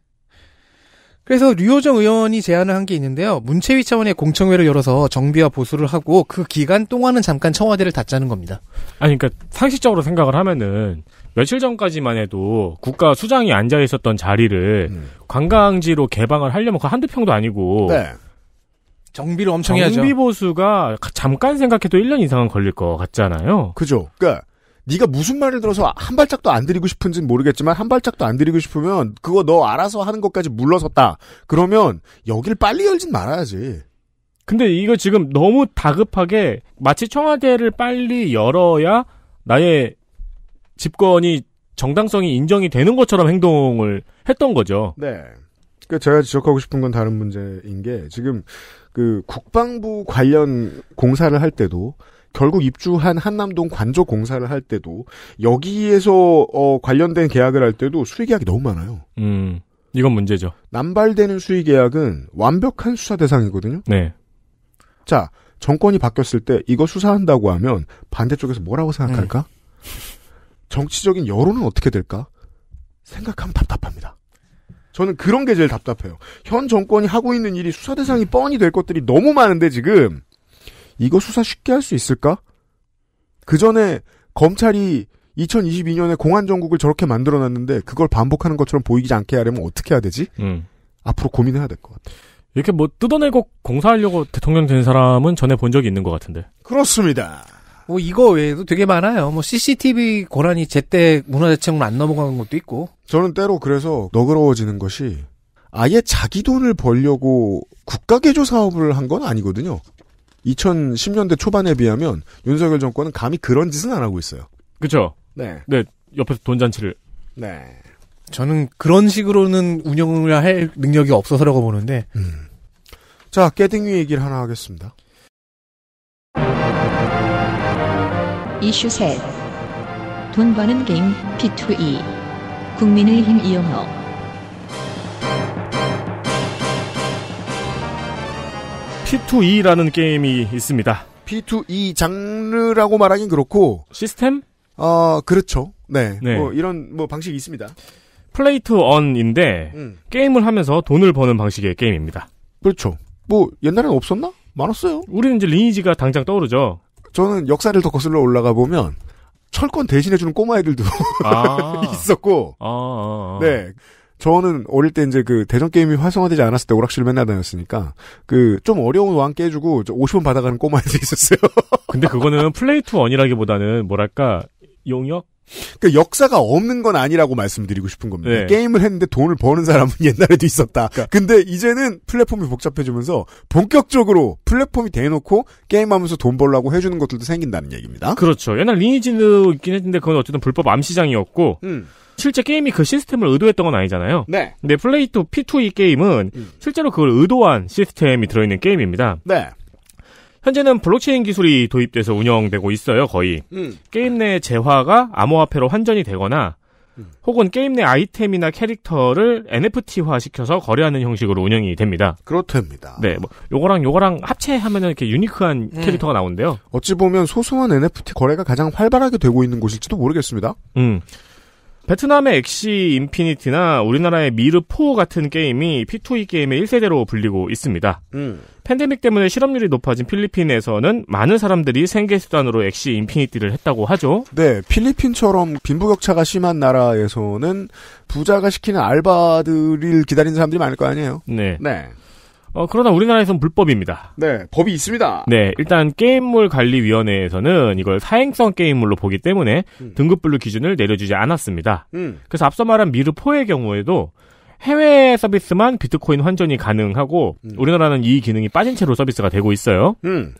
D: 그래서 류호정 의원이 제안을 한 게 있는데요. 문체위 차원의 공청회를 열어서 정비와 보수를 하고 그 기간 동안은 잠깐 청와대를
B: 닫자는 겁니다. 아니 그러니까 상식적으로 생각을 하면은 며칠 전까지만 해도 국가 수장이 앉아 있었던 자리를 음. 관광지로 개방을 하려면 그 한두 평도 아니고 네. 정비를 엄청
D: 정비 해야죠. 정비
C: 보수가 잠깐 생각해도 1년 이상은 걸릴 것 같잖아요. 그죠. 그러니까 네가 무슨 말을 들어서 한 발짝도 안 드리고 싶은지는 모르겠지만 한 발짝도 안 드리고 싶으면 그거 너 알아서 하는 것까지 물러섰다. 그러면 여길 빨리 열진 말아야지. 근데 이거 지금 너무 다급하게 마치 청와대를
B: 빨리 열어야 나의 집권이 정당성이 인정이 되는 것처럼 행동을 했던 거죠.
C: 네. 그 제가 지적하고 싶은 건 다른 문제인 게 지금 그 국방부 관련 공사를 할 때도 결국 입주한 한남동 관저 공사를 할 때도 여기에서 어, 관련된 계약을 할 때도 수의 계약이 너무 많아요. 음, 이건 문제죠. 남발되는 수의 계약은 완벽한 수사 대상이거든요. 네. 자, 정권이 바뀌었을 때 이거 수사한다고 하면 반대쪽에서 뭐라고 생각할까? 음. 정치적인 여론은 어떻게 될까? 생각하면 답답합니다. 저는 그런 게 제일 답답해요. 현 정권이 하고 있는 일이 수사 대상이 뻔히 될 것들이 너무 많은데 지금 이거 수사 쉽게 할 수 있을까? 그 전에 검찰이 2022년에 공안 정국을 저렇게 만들어놨는데 그걸 반복하는 것처럼 보이지 않게 하려면 어떻게 해야 되지? 음. 앞으로 고민해야 될 것 같아. 이렇게 뭐 뜯어내고 공사하려고 대통령 된 사람은 전에 본 적이 있는 것 같은데. 그렇습니다. 뭐 이거 외에도 되게 많아요. 뭐 CCTV 고라이 제때 문화재청으로 안 넘어가는 것도 있고. 저는 때로 그래서 너그러워지는 것이 아예 자기 돈을 벌려고 국가개조 사업을 한 건 아니거든요. 2010년대 초반에 비하면 윤석열 정권은 감히 그런 짓은 안 하고 있어요. 그렇죠. 네. 네. 옆에서 돈 잔치를. 네.
D: 저는 그런 식으로는 운영을 할 능력이 없어서라고 보는데.
B: 음.
C: 자, 깨딩위 얘기를 하나 하겠습니다.
A: 이슈 3. 돈 버는 게임 P2E. 국민의힘 이용호.
C: P2E라는 게임이 있습니다. P2E 장르라고 말하긴 그렇고 시스템? 어 그렇죠. 네. 네. 뭐 이런 뭐 방식이 있습니다.
B: 플레이 트 언인데 음. 게임을 하면서 돈을 버는 방식의 게임입니다. 그렇죠.
C: 뭐 옛날에는 없었나? 많았어요. 우리는 이제 리니지가 당장 떠오르죠. 저는 역사를 더 거슬러 올라가 보면 철권 대신해주는 꼬마애들도 아~ 있었고, 아~ 아~, 아. 네 저는 어릴 때 이제 그 대전 게임이 활성화되지 않았을 때 오락실 맨날 다녔으니까 그 좀 어려운 왕 깨주고 50원 받아가는 꼬마애들 있었어요. 근데 그거는 플레이 투 원이라기보다는 뭐랄까 용역 그 역사가 없는 건 아니라고 말씀드리고 싶은 겁니다. 네. 게임을 했는데 돈을 버는 사람은 옛날에도 있었다. 그러니까. 근데 이제는 플랫폼이 복잡해지면서 본격적으로 플랫폼이 대놓고 게임하면서 돈 벌라고 해주는 것들도 생긴다는 얘기입니다.
B: 그렇죠. 옛날 리니지도 있긴 했는데 그건 어쨌든 불법 암시장이었고 음. 실제 게임이 그 시스템을 의도했던 건 아니잖아요. 네. 근데 플레이투 P2E 게임은 음. 실제로 그걸 의도한 시스템이 들어있는 게임입니다. 네. 현재는 블록체인 기술이 도입돼서 운영되고 있어요, 거의. 음. 게임 내 재화가 암호화폐로 환전이 되거나 음. 혹은 게임 내 아이템이나 캐릭터를 NFT화 시켜서 거래하는 형식으로 운영이 됩니다. 그렇답니다. 네, 뭐 요거랑 요거랑 합체하면 이렇게 유니크한 음. 캐릭터가 나온대요.
C: 어찌 보면 소소한 NFT 거래가 가장 활발하게 되고 있는 곳일지도 모르겠습니다. 음, 베트남의 엑시
B: 인피니티나 우리나라의 미르4 같은 게임이 P2E 게임의 1세대로 불리고 있습니다. 음. 팬데믹 때문에 실업률이 높아진 필리핀에서는 많은 사람들이 생계수단으로 엑시 인피니티를 했다고
C: 하죠. 네, 필리핀처럼 빈부격차가 심한 나라에서는 부자가 시키는 알바들을 기다리는 사람들이 많을 거 아니에요? 네. 네. 어, 그러나
B: 우리나라에선 불법입니다.
C: 네, 법이 있습니다.
B: 네, 일단 게임물 관리위원회에서는 이걸 사행성 게임물로 보기 때문에 음. 등급별로 기준을 내려주지 않았습니다. 음. 그래서 앞서 말한 미르포의 경우에도 해외 서비스만 비트코인 환전이 가능하고 음. 우리나라는 이 기능이 빠진 채로 서비스가 되고 있어요. 음.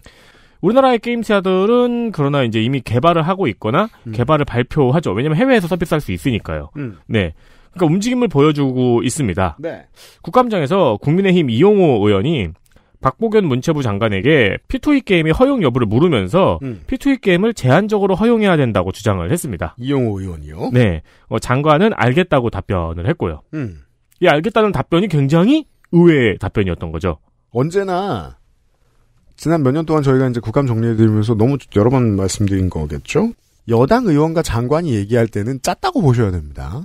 B: 우리나라의 게임사들은 그러나 이제 이미 개발을 하고 있거나 음. 개발을 발표하죠. 왜냐면 해외에서 서비스할 수 있으니까요. 음. 네. 그러니까 움직임을 보여주고 있습니다. 네. 국감장에서 국민의힘 이용호 의원이 박보견 문체부 장관에게 P2E 게임의 허용 여부를 물으면서 음. P2E 게임을 제한적으로 허용해야 된다고 주장을 했습니다. 이용호 의원이요? 네. 어, 장관은 알겠다고 답변을 했고요. 음. 이 알겠다는 답변이 굉장히 의외의 답변이었던 거죠.
C: 언제나 지난 몇 년 동안 저희가 이제 국감 정리해드리면서 너무 여러 번 말씀드린 거겠죠? 여당 의원과 장관이 얘기할 때는 짰다고 보셔야 됩니다.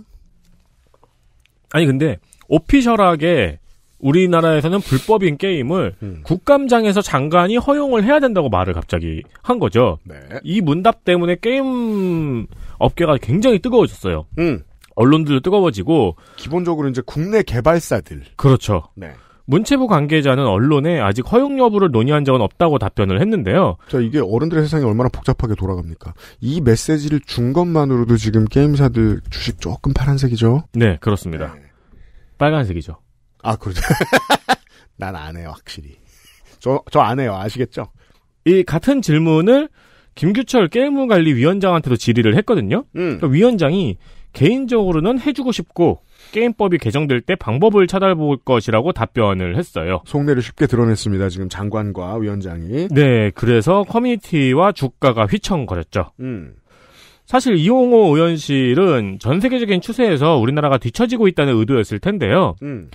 B: 아니 근데 오피셜하게 우리나라에서는 불법인 게임을 음. 국감장에서 장관이 허용을 해야 된다고 말을 갑자기 한 거죠. 네. 이 문답 때문에 게임 업계가 굉장히 뜨거워졌어요. 음. 언론들도 뜨거워지고
C: 기본적으로 이제 국내 개발사들 그렇죠. 네.
B: 문체부 관계자는 언론에 아직 허용 여부를 논의한 적은 없다고 답변을 했는데요.
C: 자, 이게 어른들의 세상이 얼마나 복잡하게 돌아갑니까? 이 메시지를 준 것만으로도 지금 게임사들 주식 조금 파란색이죠?
B: 네, 그렇습니다. 네.
C: 빨간색이죠. 아, 그러죠. 난 안 해요, 확실히. 저, 저 안 해요. 아시겠죠? 이 같은 질문을 김규철
B: 게임관리위원장한테도 질의를 했거든요. 음. 그러니까 위원장이 개인적으로는 해주고 싶고 게임법이 개정될 때 방법을 찾아볼 것이라고 답변을 했어요.
C: 속내를 쉽게 드러냈습니다. 지금 장관과 위원장이. 네,
B: 그래서 커뮤니티와 주가가 휘청거렸죠. 음. 사실 이용호 의원실은 전 세계적인 추세에서 우리나라가 뒤처지고 있다는 의도였을 텐데요. 음.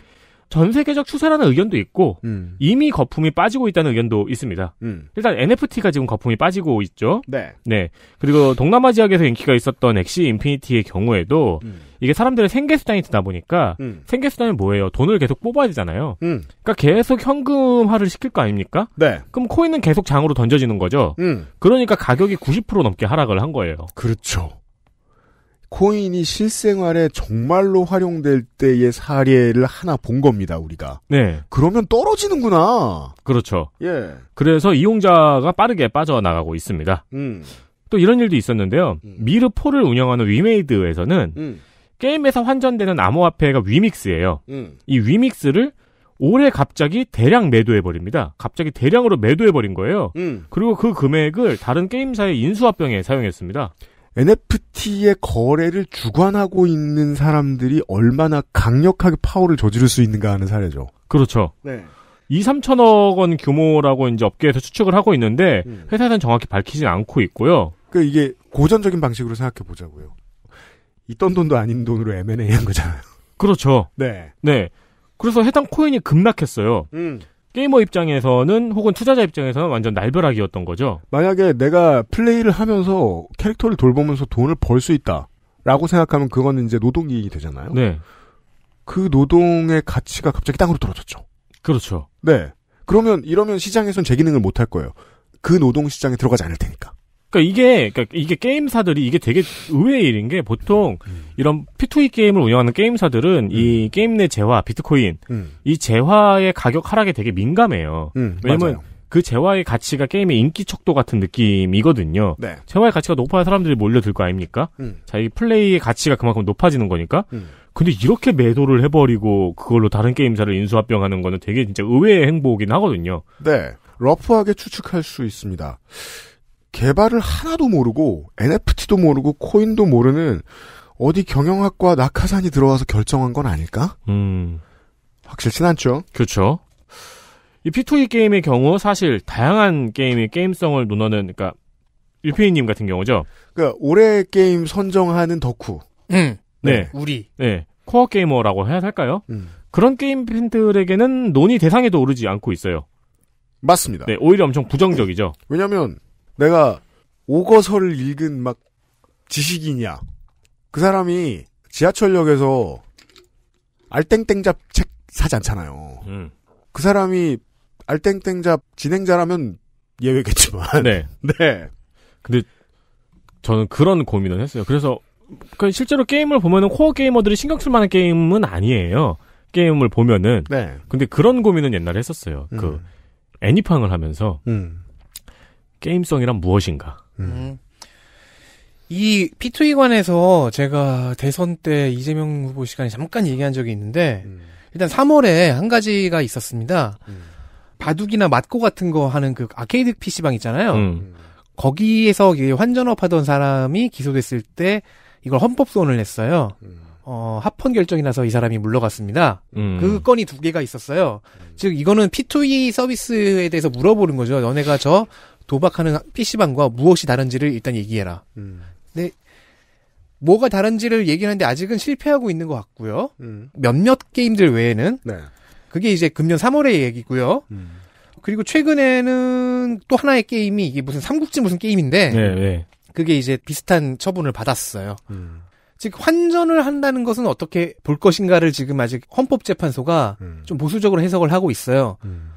B: 전 세계적 추세라는 의견도 있고 음. 이미 거품이 빠지고 있다는 의견도 있습니다. 음. 일단 NFT가 지금 거품이 빠지고 있죠. 네. 네. 그리고 동남아 지역에서 인기가 있었던 엑시 인피니티의 경우에도 음. 이게 사람들의 생계 수단이 되다 보니까 음. 생계 수단이 뭐예요? 돈을 계속 뽑아야 되잖아요. 음. 그러니까 계속 현금화를 시킬 거 아닙니까? 네. 그럼 코인은 계속 장으로 던져지는 거죠. 음. 그러니까 가격이 90% 넘게 하락을 한 거예요. 그렇죠.
C: 코인이 실생활에 정말로 활용될 때의 사례를 하나 본 겁니다, 우리가. 네. 그러면 떨어지는구나.
B: 그렇죠. 예. 그래서 이용자가 빠르게 빠져나가고 있습니다. 음. 또 이런 일도 있었는데요. 음. 미르포를 운영하는 위메이드에서는 음. 게임에서 환전되는 암호화폐가 위믹스예요. 음. 이 위믹스를 올해 갑자기 대량 매도해버립니다. 갑자기 대량으로 매도해버린 거예요. 음. 그리고 그 금액을 다른 게임사의 인수합병에 사용했습니다.
C: NFT의 거래를 주관하고 있는 사람들이 얼마나 강력하게 파워를 저지를 수 있는가 하는 사례죠. 그렇죠. 네. 2,
B: 3천억 원 규모라고 이제 업계에서 추측을 하고 있는데 음. 회사는 에 정확히 밝히진 않고 있고요.
C: 그 이게 고전적인 방식으로 생각해 보자고요. 있던 돈도 아닌 돈으로 M&A 한 거잖아요. 그렇죠. 네. 네. 그래서 해당 코인이 급락했어요. 음.
B: 게이머 입장에서는 혹은 투자자 입장에서는 완전 날벼락이었던 거죠.
C: 만약에 내가 플레이를 하면서 캐릭터를 돌보면서 돈을 벌 수 있다라고 생각하면 그거는 이제 노동이익이 되잖아요. 네. 그 노동의 가치가 갑자기 땅으로 떨어졌죠. 그렇죠. 네. 그러면 이러면 시장에선 제 기능을 못할 거예요. 그 노동 시장에 들어가지 않을 테니까. 그러니까 이게
B: 그러니까 이게 게임사들이 이게 되게 의외의 일인 게 보통 음. 이런 P2E 게임을 운영하는 게임사들은 음. 이 게임 내 재화 비트코인 음. 이 재화의 가격 하락에 되게 민감해요. 음, 왜냐면 맞아요. 그 재화의 가치가 게임의 인기 척도 같은 느낌이거든요. 네. 재화의 가치가 높아야 사람들이 몰려들 거 아닙니까? 음. 자기 플레이의 가치가 그만큼 높아지는 거니까. 음. 근데 이렇게 매도를 해버리고 그걸로 다른 게임사를 인수합병하는 거는 되게 진짜 의외의 행복이긴
C: 하거든요. 네. 러프하게 추측할 수 있습니다. 개발을 하나도 모르고 NFT도 모르고 코인도 모르는 어디 경영학과 낙하산이 들어와서 결정한 건 아닐까? 음. 확실치 않죠. 그렇죠. 이
B: P2E 게임의 경우 사실 다양한 게임의 게임성을 논하는 그러니까 유피님 같은 경우죠.
C: 그러니까 올해 게임 선정하는 덕후. 음. 네. 네. 우리.
B: 네. 코어 게이머라고 해야 할까요? 음. 그런 게임 팬들에게는 논의 대상에도 오르지 않고 있어요.
C: 맞습니다. 네, 오히려 엄청 부정적이죠. 왜냐면 하 내가 오거설을 읽은 막 지식인이야. 그 사람이 지하철역에서 알땡땡잡 책 사지 않잖아요. 음. 그 사람이 알땡땡잡 진행자라면 예외겠지만. 네. 네. 근데
B: 저는 그런 고민을 했어요. 그래서 그 실제로 게임을 보면은 코어 게이머들이 신경 쓸 만한 게임은 아니에요. 게임을 보면은. 네. 근데 그런 고민은 옛날에 했었어요. 그 음. 그 애니팡을 하면서 음. 게임성이란 무엇인가.
A: 음. 음.
D: 이 피투이관에서 제가 대선 때 이재명 후보 시간에 잠깐 얘기한 적이 있는데 음. 일단 3월에 한 가지가 있었습니다. 음. 바둑이나 맞고 같은 거 하는 그 아케이드 PC방 있잖아요. 음. 거기에서 환전업 하던 사람이 기소됐을 때 이걸 헌법소원을 냈어요. 음. 어, 합헌 결정이 나서 이 사람이 물러갔습니다. 음. 그 건이 두 개가 있었어요. 음. 즉, 이거는 P2E 서비스에 대해서 물어보는 거죠. 너네가 저 도박하는 PC방과 무엇이 다른지를 일단 얘기해라. 음. 근 네. 뭐가 다른지를 얘기하는데 아직은 실패하고 있는 것 같고요. 음. 몇몇 게임들 외에는 네. 그게 이제 금년 3월의 얘기고요. 음. 그리고 최근에는 또 하나의 게임이 이게 무슨 삼국지 무슨 게임인데 네, 네. 그게 이제 비슷한 처분을 받았어요. 음. 즉 환전을 한다는 것은 어떻게 볼 것인가를 지금 아직 헌법재판소가 음. 좀 보수적으로 해석을 하고 있어요. 음.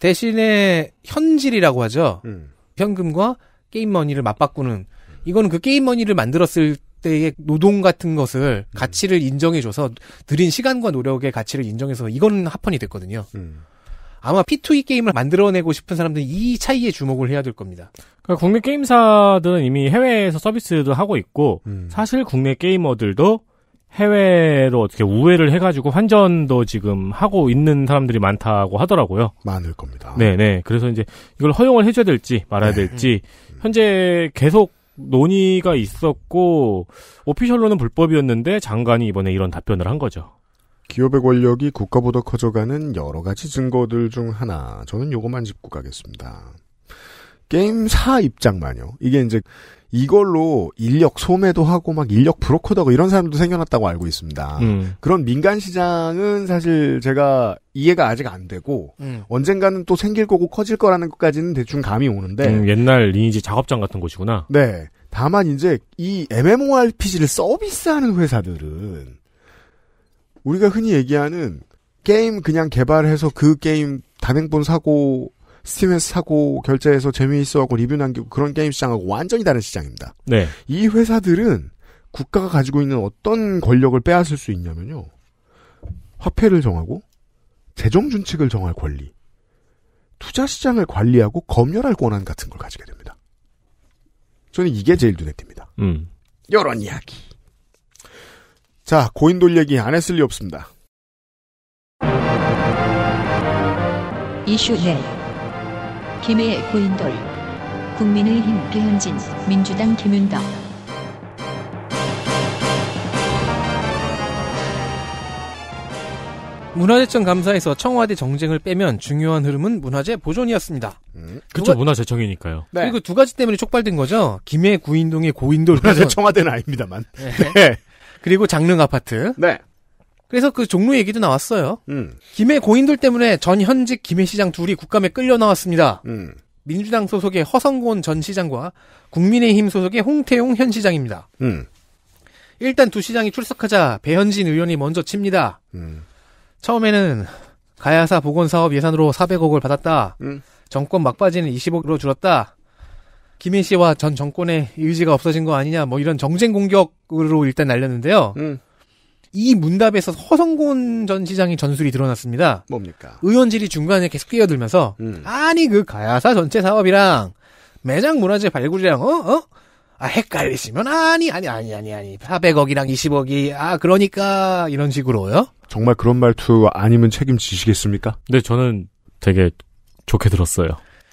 D: 대신에 현질이라고 하죠. 음. 현금과 게임 머니를 맞바꾸는 이거는 그 게임 머니를 만들었을 때의 노동 같은 것을 음. 가치를 인정해줘서 들인 시간과 노력의 가치를 인정해서 이건 합헌이 됐거든요. 음. 아마 P2E
B: 게임을 만들어내고 싶은 사람들은이 차이에 주목을 해야 될 겁니다. 그러니까 국내 게임사들은 이미 해외에서 서비스도 하고 있고 음. 사실 국내 게이머들도 해외로 어떻게 우회를 해가지고 환전도 지금 하고 있는 사람들이 많다고 하더라고요. 많을 겁니다. 네네. 네. 그래서 이제 이걸 허용을 해줘야 될지 말아야 네. 될지 현재 계속 논의가 있었고 오피셜로는 불법이었는데 장관이 이번에 이런 답변을 한
C: 거죠. 기업의 권력이 국가보다 커져가는 여러 가지 증거들 중 하나. 저는 요것만 짚고 가겠습니다. 게임사 입장만요. 이게 이제 이걸로 인력 소매도 하고 막 인력 브로커도하고 이런 사람도 생겨났다고 알고 있습니다. 음. 그런 민간 시장은 사실 제가 이해가 아직 안 되고 음. 언젠가는 또 생길 거고 커질 거라는 것까지는 대충 감이 오는데 음,
B: 옛날 리니지 작업장 같은 곳이구나.
C: 네. 다만 이제 이 MMORPG를 서비스하는 회사들은 우리가 흔히 얘기하는 게임 그냥 개발해서 그 게임 단행본 사고 스팀에서 사고 결제해서 재미있어하고 리뷰 남기고 그런 게임 시장하고 완전히 다른 시장입니다. 네. 이 회사들은 국가가 가지고 있는 어떤 권력을 빼앗을 수 있냐면요. 화폐를 정하고 재정 준칙을 정할 권리, 투자 시장을 관리하고 검열할 권한 같은 걸 가지게 됩니다. 저는 이게 제일 눈에 띕니다. 음.
A: 이런 이야기.
C: 자, 고인돌 얘기 안 했을 리 없습니다.
A: 이슈 네. 김해 고인돌 국민의힘 배현진 민주당 김윤덕
D: 문화재청 감사에서 청와대 정쟁을 빼면 중요한 흐름은 문화재 보존이었습니다.
B: 음. 그쵸, 가 문화재청이니까요.
D: 네. 네. 그리고 두 가지 때문에 촉발된 거죠. 김해 구인동의 고인돌 문화재
C: 청와대는 아닙니다만. 네.
D: 네. 그리고 장릉 아파트. 네. 그래서 그 종로 얘기도 나왔어요. 음. 김해 고인돌 때문에 전 현직 김해시장 둘이 국감에 끌려 나왔습니다. 음. 민주당 소속의 허성곤 전 시장과 국민의힘 소속의 홍태용 현 시장입니다. 음. 일단 두 시장이 출석하자 배현진 의원이 먼저 칩니다. 음. 처음에는 가야사 보건사업 예산으로 400억을 받았다. 음. 정권 막바지는 20억으로 줄었다. 김해 시와전 정권의 의지가 없어진 거 아니냐, 뭐 이런 정쟁 공격으로 일단 날렸는데요. 음. 이 문답에서 허성곤 전 시장의 전술이 드러났습니다. 뭡니까? 의원질이 중간에 계속 끼어들면서 음. 아니 그 가야사 전체 사업이랑 매장 문화재 발굴이랑 어? 어? 아 헷갈리시면 아니 아니 아니 아니 아니 400억이랑 20억이 아
C: 그러니까 이런 식으로요. 정말 그런 말투 아니면 책임지시겠습니까? 근데 네, 저는 되게 좋게 들었어요.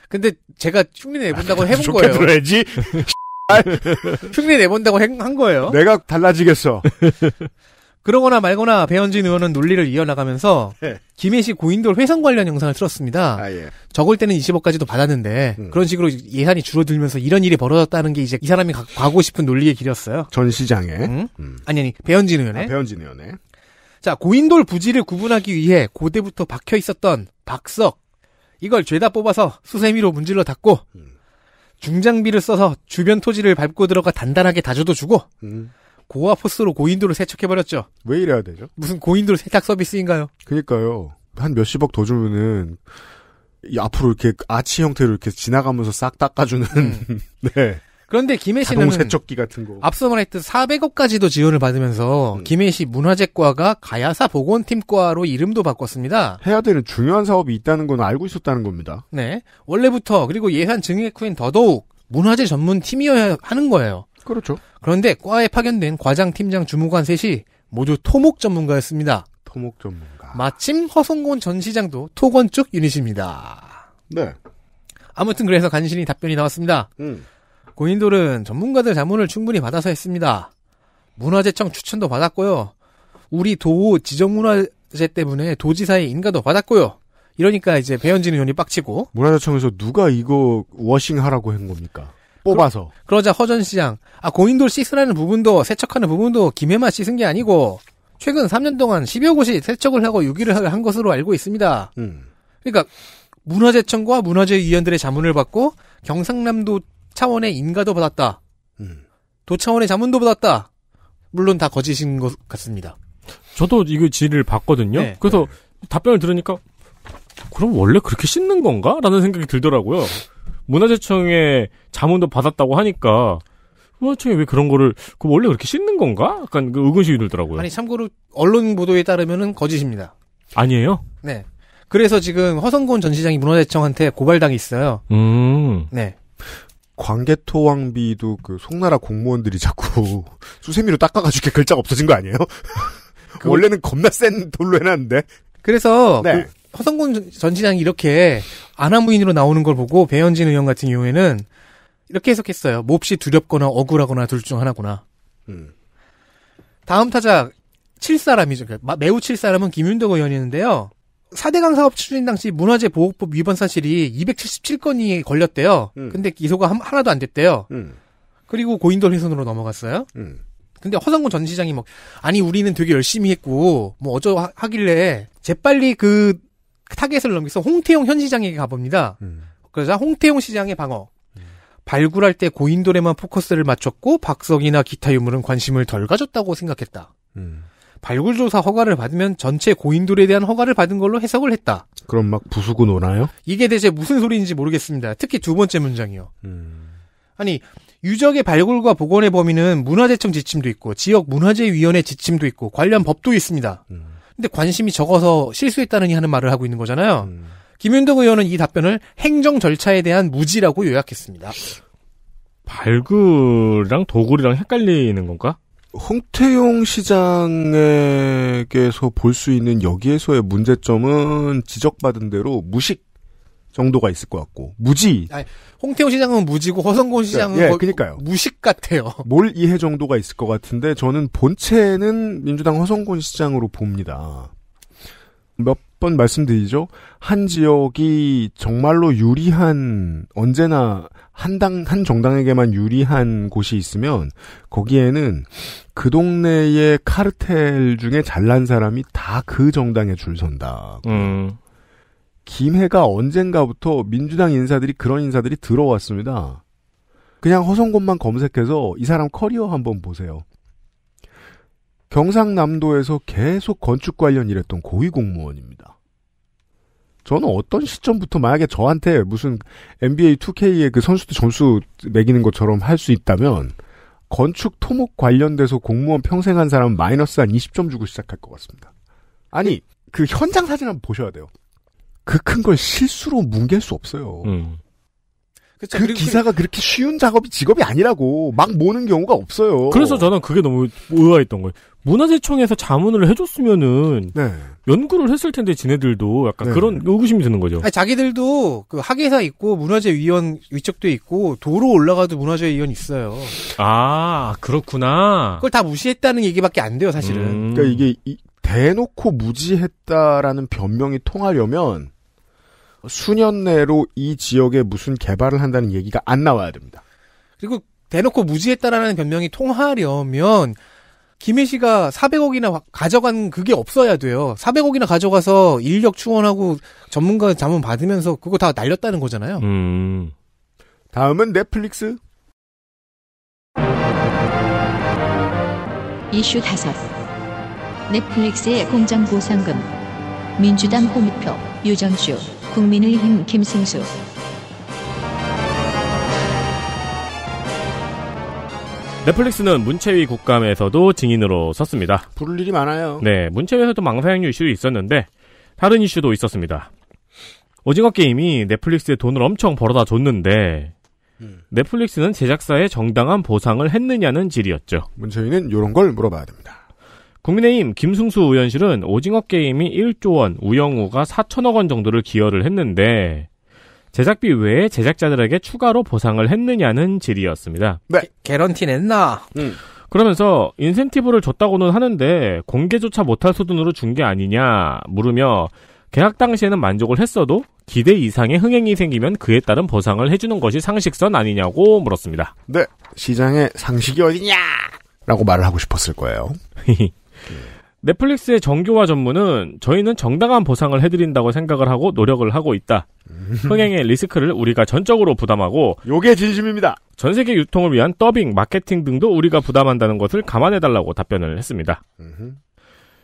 D: 근데 제가 흉내 내본다고 아, 해본 좋게 거예요. 들어야지. 흉내 내본다고 한 거예요.
C: 내가 달라지겠어.
D: 그러거나 말거나 배현진 의원은 논리를 이어나가면서 예. 김해시 고인돌 회선 관련 영상을 틀었습니다. 아, 예. 적을 때는 20억까지도 받았는데 음. 그런 식으로 예산이 줄어들면서 이런 일이 벌어졌다는 게 이제 이 사람이 가, 고 싶은 논리의 길이었어요. 전 시장에 응? 음? 음. 아니 아니 배현진 의원에 아,
C: 배현진 의원에자
D: 고인돌 부지를 구분하기 위해 고대부터 박혀 있었던 박석 이걸 죄다 뽑아서 수세미로 문질러 닦고 음. 중장비를 써서 주변 토지를 밟고 들어가 단단하게 다져도 주고. 음. 고아포스로 고인도를 세척해버렸죠.
C: 왜 이래야 되죠? 무슨 고인도 세탁 서비스인가요? 그니까요. 한 몇십억 더 주면은, 앞으로 이렇게 아치 형태로 이렇게 지나가면서 싹 닦아주는, 음. 네.
D: 그런데 김해 시는 세척기
C: 같은 거. 앞서
D: 말했듯 400억까지도 지원을 받으면서 음. 김해 시 문화재과가 가야사 보건팀과로 이름도 바꿨습니다. 해야 되는 중요한 사업이 있다는 건 알고 있었다는 겁니다. 네. 원래부터 그리고 예산 증액 후엔 더더욱 문화재 전문 팀이어야 하는 거예요. 그렇죠. 그런데 과에 파견된 과장, 팀장, 주무관 셋이 모두 토목 전문가였습니다. 토목 전문가. 마침 허성곤 전 시장도 토건 쪽 유닛입니다. 네. 아무튼 그래서 간신히 답변이 나왔습니다. 음. 고인돌은 전문가들 자문을 충분히 받아서 했습니다. 문화재청 추천도 받았고요. 우리 도 지정문화재 때문에 도지사의 인가도 받았고요. 이러니까 이제 배현진 의원이 빡치고
C: 문화재청에서 누가 이거 워싱하라고 한 겁니까? 뽑아서.
D: 그러, 자 허전시장. 아, 고인돌 시스라는 부분도, 세척하는 부분도 김해만 씻은 게 아니고, 최근 3년 동안 10여 곳이 세척을 하고 유기를 한 것으로 알고 있습니다. 음. 그러니까, 문화재청과 문화재위원들의 자문을 받고, 경상남도 차원의 인가도 받았다. 음.
B: 도 차원의 자문도 받았다. 물론 다 거짓인 것 같습니다. 저도 이거 질의를 봤거든요. 네. 그래서 네. 답변을 들으니까 그럼 원래 그렇게 씻는 건가? 라는 생각이 들더라고요. 문화재청에 자문도 받았다고 하니까 문화청이 왜 그런 거를 그 원래 그렇게 씻는 건가? 약간 그 의구심이 들더라고요. 아니 참고로 언론
D: 보도에 따르면은 거짓입니다. 아니에요? 네. 그래서 지금 허성곤 전 시장이 문화재청한테
C: 고발당이있어요 음. 네. 광개토왕비도 그 송나라 공무원들이 자꾸 수세미로 닦아가지고 글자가 없어진 거 아니에요? 그 원래는 겁나 센 돌로 해놨는데. 그래서 네. 그 허성군전 시장이 이렇게
D: 안하무인으로 나오는 걸 보고 배현진 의원 같은 경우에는 이렇게 해석했어요. 몹시 두렵거나 억울하거나 둘 중 하나구나. 음. 다음 타자 칠 사람이죠. 그러니까 매우 칠 사람은 김윤덕 의원이었는데요. 4대강 사업 추진 당시 문화재 보호법 위반 사실이 277건이 걸렸대요. 음. 근데 기소가 하나도 안 됐대요. 음. 그리고 고인돌 훼손으로 넘어갔어요. 음. 근데 허성군전 시장이 막 뭐, 아니 우리는 되게 열심히 했고 뭐 어쩌 고 하길래 재빨리 그 타겟을 넘겨서 홍태용 현 시장에게 가봅니다. 음. 그러자 홍태용 시장의 방어. 발굴할 때 고인돌에만 포커스를 맞췄고 박석이나 기타 유물은 관심을 덜 가졌다고 생각했다. 음. 발굴조사 허가를 받으면 전체 고인돌에 대한 허가를 받은 걸로 해석을 했다. 그럼 막 부수고 노나요? 이게 대체 무슨 소리인지 모르겠습니다. 특히 두 번째 문장이요. 음. 아니 유적의 발굴과 복원의 범위는 문화재청 지침도 있고 지역 문화재위원회 지침도 있고 관련 법도 있습니다. 음. 근데 관심이 적어서 실수했다느니 하는 말을 하고 있는 거잖아요. 음. 김윤덕 의원은 이 답변을 행정 절차에 대한 무지라고 요약했습니다.
B: 발굴이랑 도굴이랑 헷갈리는 건가?
C: 홍태용 시장에게서 볼 수 있는 여기에서의 문제점은 지적받은 대로 무식 정도가 있을 것 같고 무지. 아니, 홍태호
D: 시장은 무지고
C: 허성곤 네. 시장은 예, 그러니까요. 무식 같아요. 뭘 이해 정도가 있을 것 같은데 저는 본체는 민주당 허성곤 시장으로 봅니다. 몇 번 말씀드리죠. 한 지역이 정말로 유리한 언제나 한당한 한 정당에게만 유리한 곳이 있으면 거기에는 그 동네의 카르텔 중에 잘난 사람이 다 그 정당에 줄 선다. 음. 김해가 언젠가부터 민주당 인사들이 그런 인사들이 들어왔습니다. 그냥 허성곳만 검색해서 이 사람 커리어 한번 보세요. 경상남도에서 계속 건축 관련 일했던 고위공무원입니다. 저는 어떤 시점부터 만약에 저한테 무슨 NBA 2K의 그 선수들 점수 매기는 것처럼 할 수 있다면 건축 토목 관련돼서 공무원 평생 한 사람 마이너스 한 20점 주고 시작할 것 같습니다. 아니, 그 현장 사진 한번 보셔야 돼요. 그큰걸 실수로 뭉갤 수 없어요. 음. 그쵸, 그 기사가 그 그렇게 쉬운 작업이 직업이 아니라고 막
B: 모는 경우가 없어요. 그래서 저는 그게 너무 의아했던 거예요. 문화재청에서 자문을 해줬으면은 네. 연구를 했을 텐데 지네들도 약간 네. 그런 의구심이 드는 거죠. 아니, 자기들도
D: 그 학예사 있고 문화재위원 위쪽도 있고 도로 올라가도 문화재위원 있어요.
B: 아
C: 그렇구나.
D: 그걸 다 무시했다는 얘기밖에 안 돼요 사실은. 음. 그러니까
C: 이게 이, 대놓고 무지했다라는 변명이 통하려면 수년 내로 이 지역에 무슨 개발을 한다는 얘기가 안 나와야 됩니다. 그리고 대놓고 무지했다라는
D: 변명이 통하려면 김해 씨가 400억이나 가져간 그게 없어야 돼요. 400억이나 가져가서 인력 충원하고 전문가 자문 받으면서 그거 다
C: 날렸다는 거잖아요. 음. 다음은 넷플릭스.
A: 이슈 5. 넷플릭스의 공장보상금 민주당 홍미표 유정주. 국민의힘 김승수
B: 넷플릭스는 문체위 국감에서도 증인으로 섰습니다.
C: 부를 일이 많아요.
B: 네, 문체위에서도 망사양류 이슈도 있었는데 다른 이슈도 있었습니다. 오징어 게임이 넷플릭스에 돈을 엄청 벌어다 줬는데 음. 넷플릭스는 제작사에 정당한 보상을 했느냐는 질이었죠. 문체위는 이런 걸 물어봐야 됩니다. 국민의힘 김승수 의원실은 오징어 게임이 1조 원, 우영우가 4천억 원 정도를 기여를 했는데 제작비 외에 제작자들에게 추가로 보상을 했느냐는 질의였습니다. 네. 개런티 냈나? 음. 그러면서 인센티브를 줬다고는 하는데 공개조차 못할 수준으로 준 게 아니냐 물으며 계약 당시에는 만족을 했어도 기대 이상의 흥행이 생기면 그에 따른 보상을 해주는 것이 상식선 아니냐고 물었습니다.
C: 네. 시장의 상식이 어디냐! 라고 말을 하고 싶었을 거예요. 예. 넷플릭스의
B: 정교화 전문은 저희는 정당한 보상을 해드린다고 생각을 하고 노력을 하고 있다. 음. 흥행의 리스크를 우리가 전적으로 부담하고 요게 진심입니다. 전 세계 유통을 위한 더빙, 마케팅 등도 우리가 부담한다는 것을 감안해달라고 답변을 했습니다.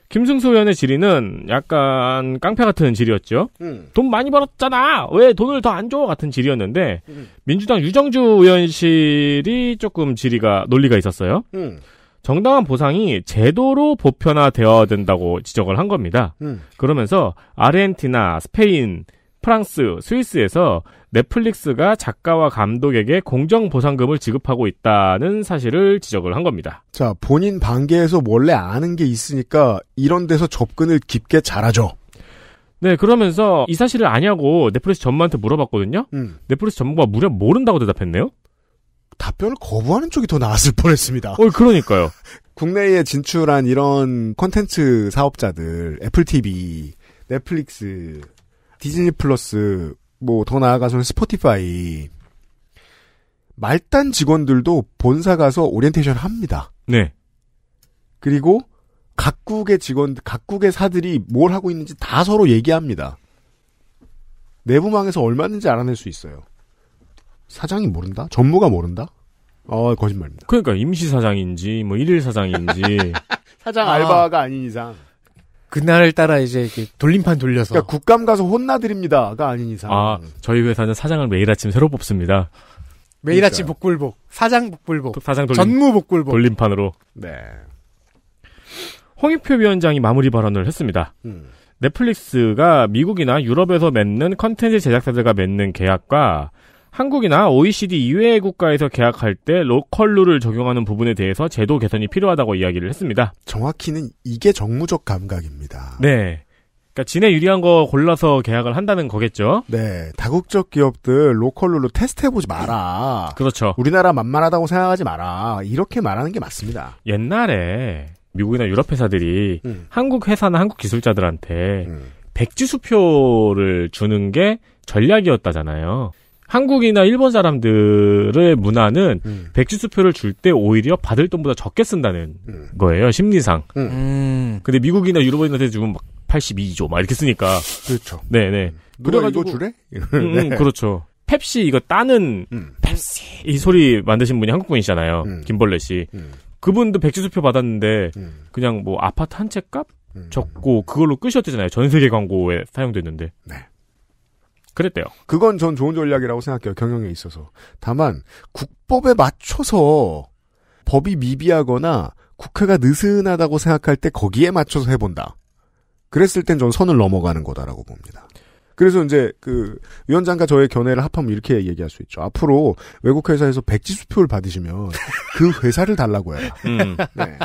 B: 김승수 의원의 질의는 약간 깡패 같은 질의였죠. 음. 돈 많이 벌었잖아. 왜 돈을 더 안 줘? 같은 질의였는데 음. 민주당 유정주 의원실이 조금 질의가 논리가 있었어요. 음. 정당한 보상이 제도로 보편화되어야 된다고 지적을 한 겁니다. 음. 그러면서 아르헨티나, 스페인, 프랑스, 스위스에서 넷플릭스가 작가와 감독에게 공정 보상금을 지급하고 있다는
C: 사실을 지적을 한 겁니다. 자, 본인 반계에서 원래 아는 게 있으니까 이런 데서 접근을 깊게 잘하죠.
B: 네, 그러면서 이 사실을 아냐고 넷플릭스 전무한테 물어봤거든요. 음. 넷플릭스 전무가 무려 모른다고 대답했네요.
C: 답변을 거부하는 쪽이 더 나았을 뻔했습니다. 어, 그러니까요. 국내에 진출한 이런 콘텐츠 사업자들, 애플 TV, 넷플릭스, 디즈니 플러스, 뭐 더 나아가서는 스포티파이, 말단 직원들도 본사 가서 오리엔테이션 합니다. 네. 그리고 각국의 직원, 각국의 사들이 뭘 하고 있는지 다 서로 얘기합니다. 내부망에서 얼마든지 알아낼 수 있어요. 사장이 모른다? 전무가 모른다? 어, 거짓말입니다.
B: 그러니까 임시 사장인지 뭐 일일 사장인지
C: 사장 아. 알바가 아닌 이상
D: 그날을 따라 이제 이렇게 돌림판 돌려서 그러니까 국감
B: 가서 혼나드립니다가 아닌 이상 아 저희 회사는 사장을 매일 아침 새로 뽑습니다.
D: 매일 그러니까요. 아침 복불복 사장 복불복 사장 돌림, 전무
B: 복불복 돌림판으로 네 홍익표 위원장이 마무리 발언을 했습니다. 음. 넷플릭스가 미국이나 유럽에서 맺는 컨텐츠 제작사들과 맺는 계약과 한국이나 OECD 이외의 국가에서 계약할 때 로컬 룰을 적용하는 부분에 대해서 제도 개선이 필요하다고 이야기를 했습니다.
C: 정확히는 이게 정무적 감각입니다. 네.
B: 그러니까 진에 유리한 거 골라서 계약을 한다는 거겠죠.
C: 네. 다국적 기업들 로컬 룰로 테스트해 보지 마라. 그렇죠. 우리나라 만만하다고 생각하지 마라. 이렇게 말하는 게 맞습니다.
B: 옛날에 미국이나 유럽 회사들이 음. 한국 회사나 한국 기술자들한테 음. 백지 수표를 주는 게 전략이었다잖아요. 한국이나 일본 사람들의 문화는 음. 백지수표를 줄 때 오히려 받을 돈보다 적게 쓴다는 음. 거예요 심리상. 음.
C: 음.
B: 근데 미국이나 유럽인한테 주면 막 82조 막 이렇게 쓰니까. 그렇죠. 네네. 네.
C: 음. 그래가지고 줄래 음, 네.
B: 그렇죠. 펩시 이거 따는 펩시 이 소리 만드신 분이 한국 분이잖아요. 김벌레 씨. 그분도 백지수표 받았는데 그냥 뭐 아파트 한 채 값 적고
C: 그걸로 끄셨대잖아요. 전 세계 광고에 사용됐는데. 네. 그랬대요. 그건 전 좋은 전략이라고 생각해요. 경영에 있어서. 다만 국법에 맞춰서 법이 미비하거나 국회가 느슨하다고 생각할 때 거기에 맞춰서 해본다. 그랬을 땐 전 선을 넘어가는 거다라고 봅니다. 그래서 이제 그 위원장과 저의 견해를 합하면 이렇게 얘기할 수 있죠. 앞으로 외국 회사에서 백지 수표를 받으시면 그 회사를 달라고 해라.
B: 음. 네.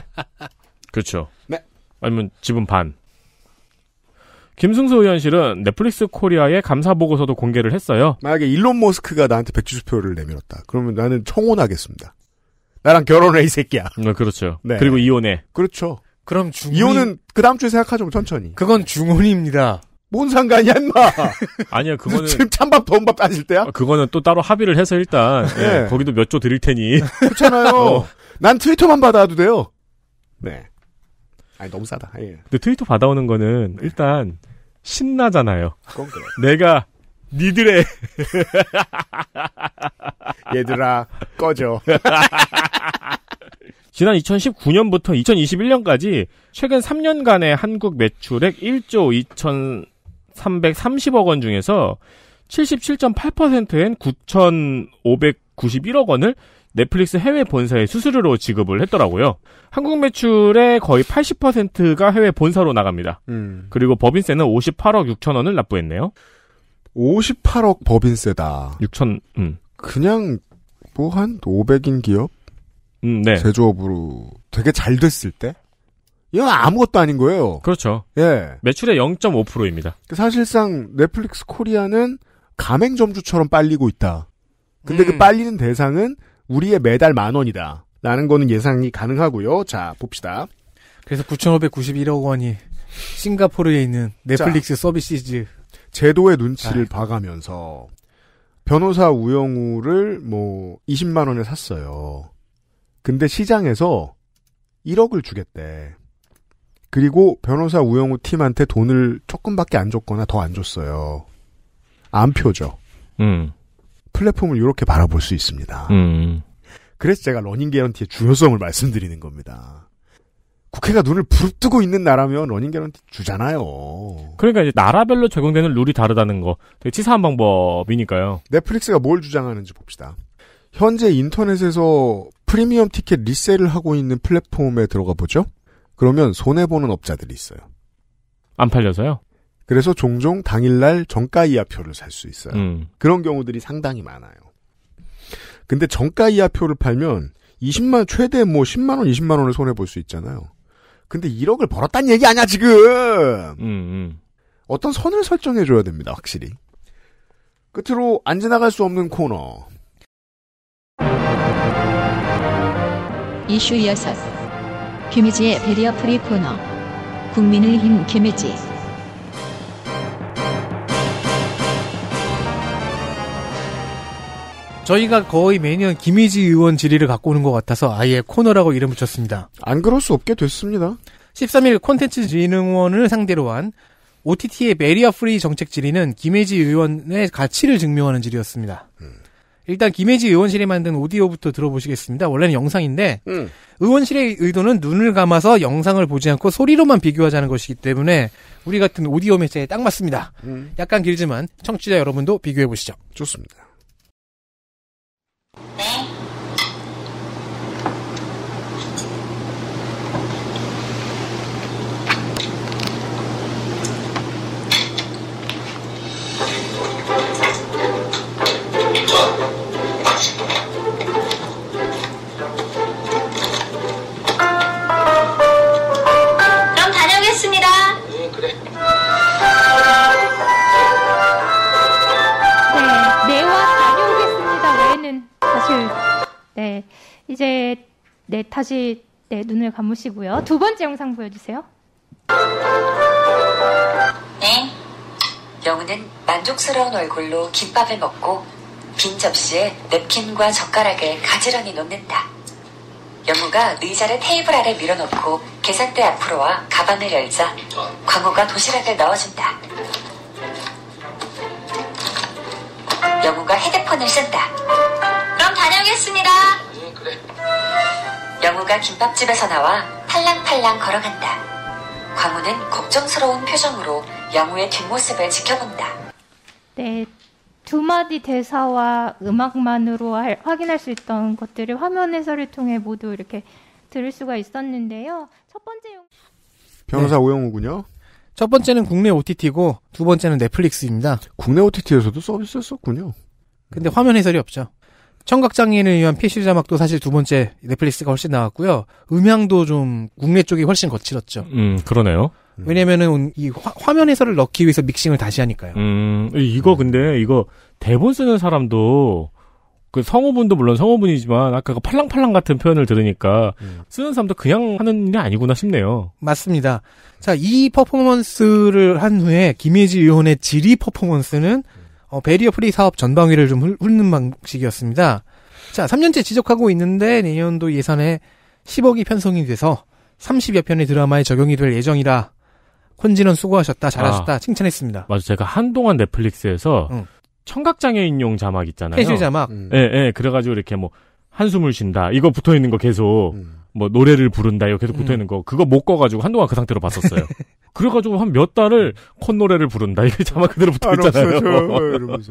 B: 그렇죠. 네. 아니면 지분 반.
C: 김승수 의원실은 넷플릭스 코리아의 감사 보고서도 공개를 했어요. 만약에 일론 머스크가 나한테 백지수표를 내밀었다. 그러면 나는 청혼하겠습니다. 나랑
B: 결혼해 이 새끼야. 네, 그렇죠. 네. 그리고
C: 이혼해. 그렇죠. 그럼 중혼이... 혼은그 다음 주에 생각하죠. 천천히. 그건 중혼입니다. 뭔 상관이야, 인마. 아니야, 그거는. 지금 찬밥, 더운밥
B: 따질 때야? 그거는 또 따로 합의를 해서 일단, 네. 예, 거기도 몇 조 드릴 테니.
C: 그렇잖아요. 어. 난 트위터만 받아도 돼요. 네. 아니 너무 싸다. 예.
B: 근데 트위터 받아오는 거는 네. 일단 신나잖아요. 그건 그래. 내가 니들의 얘들아 꺼져. 지난 2019년부터 2021년까지 최근 3년간의 한국 매출액 1조 2,330억 원 중에서 77.8%엔 9,591억 원을 넷플릭스 해외 본사에 수수료로 지급을 했더라고요. 한국 매출의 거의 80%가 해외 본사로 나갑니다. 음. 그리고 법인세는 58억 6천 원을 납부했네요.
C: 58억 법인세다. 6천. 음. 그냥 뭐 한 500인 기업 음, 네. 제조업으로 되게 잘 됐을 때 이건 아무것도 아닌 거예요. 그렇죠. 예. 매출의 0.5%입니다. 그 사실상 넷플릭스 코리아는 가맹점주처럼 빨리고 있다. 근데 그 음. 그 빨리는 대상은 우리의 매달 만 원이다. 라는 거는 예상이 가능하고요. 자, 봅시다.
D: 그래서 9,591억 원이
C: 싱가포르에 있는 넷플릭스 자, 서비스즈 제도의 눈치를 아. 봐가면서 변호사 우영우를 뭐 20만 원에 샀어요. 근데 시장에서 1억을 주겠대. 그리고 변호사 우영우 팀한테 돈을 조금밖에 안 줬거나 더 안 줬어요. 안 표죠. 음. 플랫폼을 이렇게 바라볼 수 있습니다. 음. 그래서 제가 러닝 개런티의 중요성을 말씀드리는 겁니다. 국회가 눈을 부릅뜨고 있는 나라면 러닝 개런티
B: 주잖아요. 그러니까 이제 나라별로 적용되는 룰이 다르다는 거 되게 치사한 방법이니까요.
C: 넷플릭스가 뭘 주장하는지 봅시다. 현재 인터넷에서 프리미엄 티켓 리셀을 하고 있는 플랫폼에 들어가 보죠. 그러면 손해 보는 업자들이 있어요. 안 팔려서요? 그래서 종종 당일날 정가 이하표를 살 수 있어요. 음. 그런 경우들이 상당히 많아요. 근데 정가 이하표를 팔면 20만 최대 뭐 10만 원, 20만 원을 손해 볼 수 있잖아요. 근데 1억을 벌었단 얘기 아니야 지금. 음, 음. 어떤 선을 설정해 줘야 됩니다, 확실히. 끝으로 안 지나갈 수 없는 코너.
A: 이슈 6. 김미지의 베리어 프리 코너. 국민의힘 김미지.
D: 저희가 거의 매년 김희지 의원 질의를 갖고 오는 것 같아서 아예 코너라고 이름 붙였습니다. 안 그럴 수 없게 됐습니다. 13일 콘텐츠 진흥원을 상대로 한 OTT의 메리아 프리 정책 질의는 김혜지 의원의 가치를 증명하는 질의였습니다. 음. 일단 김혜지 의원실이 만든 오디오부터 들어보시겠습니다. 원래는 영상인데 음. 의원실의 의도는 눈을 감아서 영상을 보지 않고 소리로만 비교하자는 것이기 때문에 우리 같은 오디오 매체에 딱 맞습니다. 음. 약간 길지만 청취자 여러분도 비교해 보시죠.
C: 좋습니다. né?
A: 이제 네 다시 네 눈을 감으시고요. 두 번째 영상 보여주세요. 네. 영우는 만족스러운 얼굴로 김밥을 먹고 빈 접시에 냅킨과 젓가락을 가지런히 놓는다. 영우가 의자를 테이블 아래 밀어놓고 계산대 앞으로 와 가방을 열자 광호가 도시락을 넣어준다. 영우가 헤드폰을 쓴다. 그럼 다녀오겠습니다. 그래. 영우가 김밥집에서 나와 팔랑팔랑 걸어간다. 광우는 걱정스러운 표정으로 영우의 뒷모습을 지켜본다. 네, 두 마디 대사와 음악만으로 할, 확인할 수 있던 것들을 화면 해설을 통해 모두 이렇게 들을 수가 있었는데요. 첫 번째 용...
C: 변호사 네. 오영우군요.
D: 첫 번째는 국내 OTT고 두 번째는 넷플릭스입니다. 국내 OTT에서도 서비스였었군요. 근데 화면 해설이 없죠. 청각장애인을 위한 PC 자막도 사실 두 번째 넷플릭스가 훨씬 나왔고요. 음향도 좀 국내 쪽이 훨씬 거칠었죠.
B: 음, 그러네요.
D: 음. 왜냐면은
B: 이 화, 면 해설을 넣기 위해서 믹싱을 다시 하니까요. 음, 이거 음. 근데 이거 대본 쓰는 사람도 그 성우분도 물론 성우분이지만 아까 그 팔랑팔랑 같은 표현을 들으니까 음. 쓰는 사람도 그냥 하는 게 아니구나 싶네요. 맞습니다. 자, 이
D: 퍼포먼스를 한 후에 김혜지 의원의 지리 퍼포먼스는 음. 어, 베리어 프리 사업 전방위를 좀 훑는 방식이었습니다. 자, 3년째 지적하고 있는데 내년도 예산에 10억이 편성이 돼서 30여 편의 드라마에 적용이 될 예정이라 콘지는 수고하셨다, 잘하셨다, 아, 칭찬했습니다.
B: 맞아, 제가 한동안 넷플릭스에서 응. 청각장애인용 자막 있잖아요. 해제 자막. 예, 음. 예, 네, 네, 그래가지고 이렇게 뭐 한숨을 쉰다 이거 붙어 있는 거 계속. 음. 뭐 노래를 부른다 이렇게 계속 붙어있는 음. 거 그거 못 꺼가지고 한동안 그 상태로 봤었어요. 그래가지고 한 몇 달을 콧노래를 부른다 이게 자막 그대로 붙어있잖아요.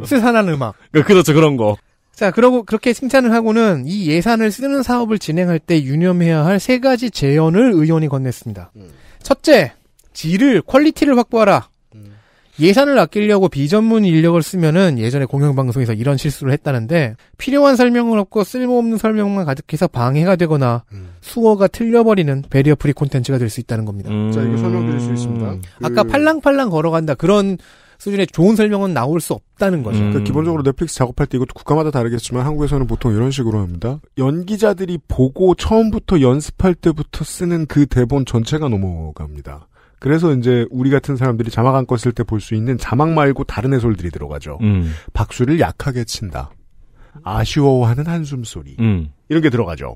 B: 스산한 음악. 그, 그렇죠 그런 거.
D: 자, 그러고 그렇게 칭찬을 하고는 이 예산을 쓰는 사업을 진행할 때 유념해야 할 세 가지 제언을 의원이 건넸습니다. 음. 첫째, 질을 퀄리티를 확보하라. 음. 예산을 아끼려고 비전문 인력을 쓰면은 예전에 공영방송에서 이런 실수를 했다는데 필요한 설명은 없고 쓸모없는 설명만 가득해서 방해가 되거나 음. 수어가 틀려버리는 베리어 프리 콘텐츠가 될 수 있다는 겁니다. 음... 자, 이거 설명드릴 수 있습니다. 음. 그... 아까 팔랑팔랑 걸어간다 그런 수준의 좋은 설명은 나올 수 없다는 거죠. 음... 그러니까
C: 기본적으로 넷플릭스 작업할 때 이것도 국가마다 다르겠지만 한국에서는 보통 이런 식으로 합니다. 연기자들이 보고 처음부터 연습할 때부터 쓰는 그 대본 전체가 넘어갑니다. 그래서 이제 우리 같은 사람들이 자막 안 껐을 때 볼 수 있는 자막 말고 다른 해설들이 들어가죠. 음. 박수를 약하게 친다. 아쉬워하는 한숨 소리. 음. 이런 게 들어가죠.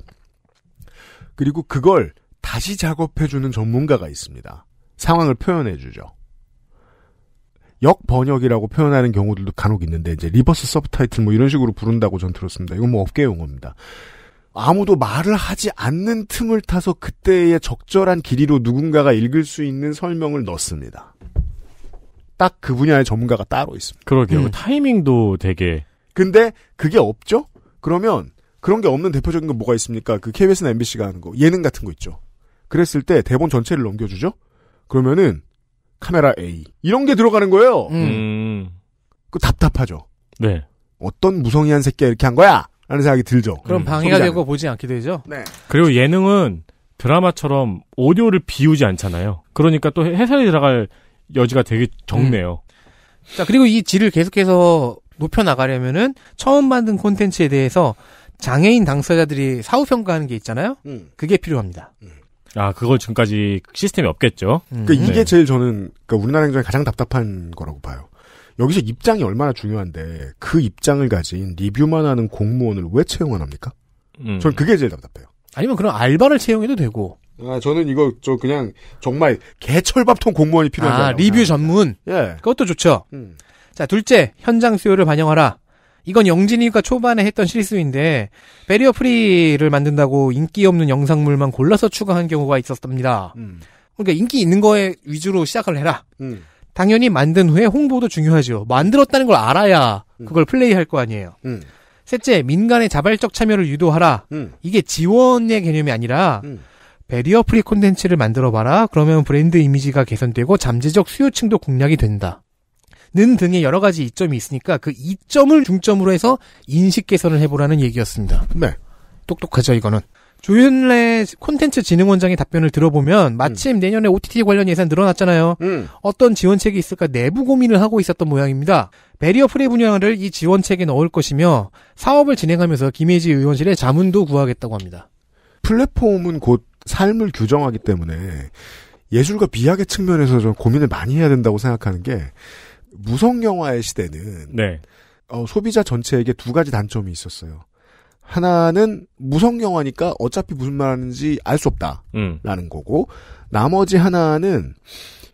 C: 그리고 그걸 다시 작업해주는 전문가가 있습니다. 상황을 표현해주죠. 역번역이라고 표현하는 경우들도 간혹 있는데 이제 리버스 서브타이틀 뭐 이런 식으로 부른다고 전 들었습니다. 이건 뭐 업계 용어입니다. 아무도 말을 하지 않는 틈을 타서 그때의 적절한 길이로 누군가가 읽을 수 있는 설명을 넣습니다. 딱 그 분야의 전문가가 따로 있습니다. 그러게요. 음. 타이밍도 되게. 근데 그게 없죠? 그러면 그런 게 없는 대표적인 건 뭐가 있습니까? 그 KBS나 MBC가 하는 거 예능 같은 거 있죠. 그랬을 때 대본 전체를 넘겨주죠. 그러면은 카메라 A 이런 게 들어가는 거예요. 음. 음. 그 답답하죠. 네. 어떤 무성의한 새끼가 이렇게 한 거야? 라는 생각이 들죠. 그럼 음. 방해가
D: 되고 보지 않게 되죠. 네.
C: 그리고
B: 예능은 드라마처럼 오디오를 비우지 않잖아요. 그러니까 또 해설이 들어갈 여지가 되게 적네요.
D: 음. 자,
B: 그리고 이 질을 계속해서 높여
D: 나가려면은 처음 만든 콘텐츠에 대해서 장애인 당사자들이 사후 평가하는 게 있잖아요.
C: 음. 그게 필요합니다. 음.
B: 아, 그걸 지금까지 시스템이 없겠죠. 음. 그러니까 이게
C: 네. 제일 저는 그러니까 우리나라 행정이 가장 답답한 거라고 봐요. 여기서 입장이 얼마나 중요한데 그 입장을 가진 리뷰만 하는 공무원을 왜 채용 을 합니까? 음. 저는 그게 제일 답답해요. 아니면 그런 알바를 채용해도 되고. 아, 저는 이거 저 그냥 정말 개철밥통 공무원이
D: 필요하다. 아, 리뷰 전문. 예. 그것도 좋죠. 음. 자, 둘째 현장 수요를 반영하라. 이건 영진이가 초반에 했던 실수인데 베리어 프리를 만든다고 인기 없는 영상물만 골라서 추가한 경우가 있었답니다. 음. 그러니까 인기 있는 거에 위주로 시작을 해라. 음. 당연히 만든 후에 홍보도 중요하죠. 만들었다는 걸 알아야 음. 그걸 플레이할 거 아니에요. 음. 셋째, 민간의 자발적 참여를 유도하라. 음. 이게 지원의 개념이 아니라 베리어 프리 콘텐츠를 만들어봐라. 그러면 브랜드 이미지가 개선되고 잠재적 수요층도 공략이 된다. 는 등의 여러 가지 이점이 있으니까 그 이점을 중점으로 해서 인식 개선을 해보라는 얘기였습니다. 네. 똑똑하죠, 이거는. 조윤래 콘텐츠 진흥원장의 답변을 들어보면 마침 음. 내년에 OTT 관련 예산 늘어났잖아요. 음. 어떤 지원책이 있을까 내부 고민을 하고 있었던 모양입니다. 베리어 프리 분야를 이 지원책에 넣을 것이며 사업을 진행하면서 김혜지 의원실에 자문도 구하겠다고 합니다.
C: 플랫폼은 곧 삶을 규정하기 때문에 예술과 비약의 측면에서 좀 고민을 많이 해야 된다고 생각하는 게 무성 영화의 시대는 네. 어, 소비자 전체에게 두 가지 단점이 있었어요. 하나는 무성 영화니까 어차피 무슨 말하는지 알 수 없다라는 음. 거고 나머지 하나는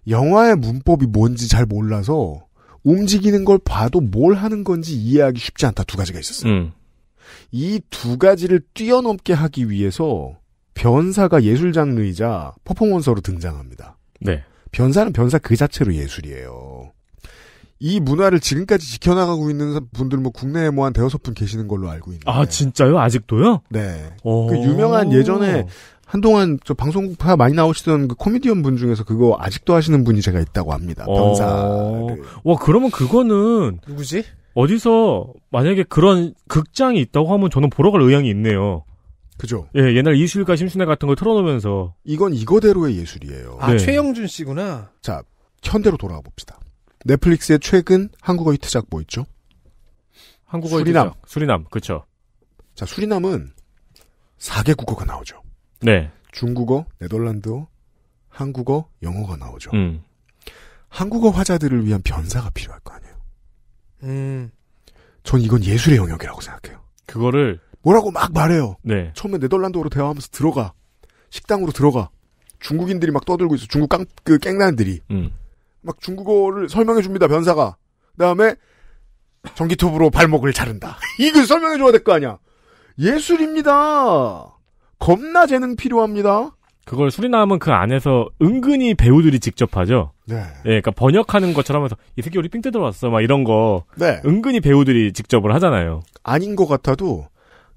C: 영화의 문법이 뭔지 잘 몰라서 움직이는 걸 봐도 뭘 하는 건지 이해하기 쉽지 않다 두 가지가 있었어요. 음. 이두 가지를 뛰어넘게 하기 위해서 변사가 예술 장르이자 퍼포먼서로 등장합니다. 네. 변사는 변사 그 자체로 예술이에요. 이 문화를 지금까지 지켜나가고 있는 분들 뭐 국내에 뭐 한 대여섯 분 계시는 걸로 알고 있는데. 아, 진짜요? 아직도요? 네. 그 유명한 예전에 한동안 저 방송국파 많이 나오시던 그 코미디언 분 중에서 그거 아직도 하시는 분이 제가 있다고 합니다. 어. 변사. 와, 그러면 그거는 누구지? 어디서
B: 만약에 그런 극장이 있다고 하면 저는 보러 갈 의향이 있네요. 그죠? 예, 옛날 이실과 심순애 같은 걸 틀어놓으면서
C: 이건 이거대로의 예술이에요. 아, 네. 최영준 씨구나. 자, 현대로 돌아가 봅시다. 넷플릭스의 최근 한국어 히트 작뭐 있죠? 한국어 수리남. 히트작. 수리남, 그쵸. 자, 수리남은 4개 국어가 나오죠. 네. 중국어, 네덜란드어, 한국어, 영어가 나오죠. 음. 한국어 화자들을 위한 변사가 필요할 거 아니에요. 음. 전 이건 예술의 영역이라고 생각해요. 그거를 뭐라고 막 말해요. 네. 처음에 네덜란드어로 대화하면서 들어가 식당으로 들어가 중국인들이 막 떠들고 있어. 중국 깡그 깽난들이. 음. 막 중국어를 설명해 줍니다 변사가. 그다음에 전기톱으로 발목을 자른다. 이걸 설명해 줘야 될 거 아니야. 예술입니다. 겁나 재능 필요합니다.
B: 그걸 수리남은 그 안에서 은근히 배우들이 직접 하죠. 네. 예, 그러니까 번역하는 것처럼 해서 이 새끼 우리 삥 뜯어왔어 막 이런 거. 네. 은근히 배우들이 직접을
C: 하잖아요. 아닌 것 같아도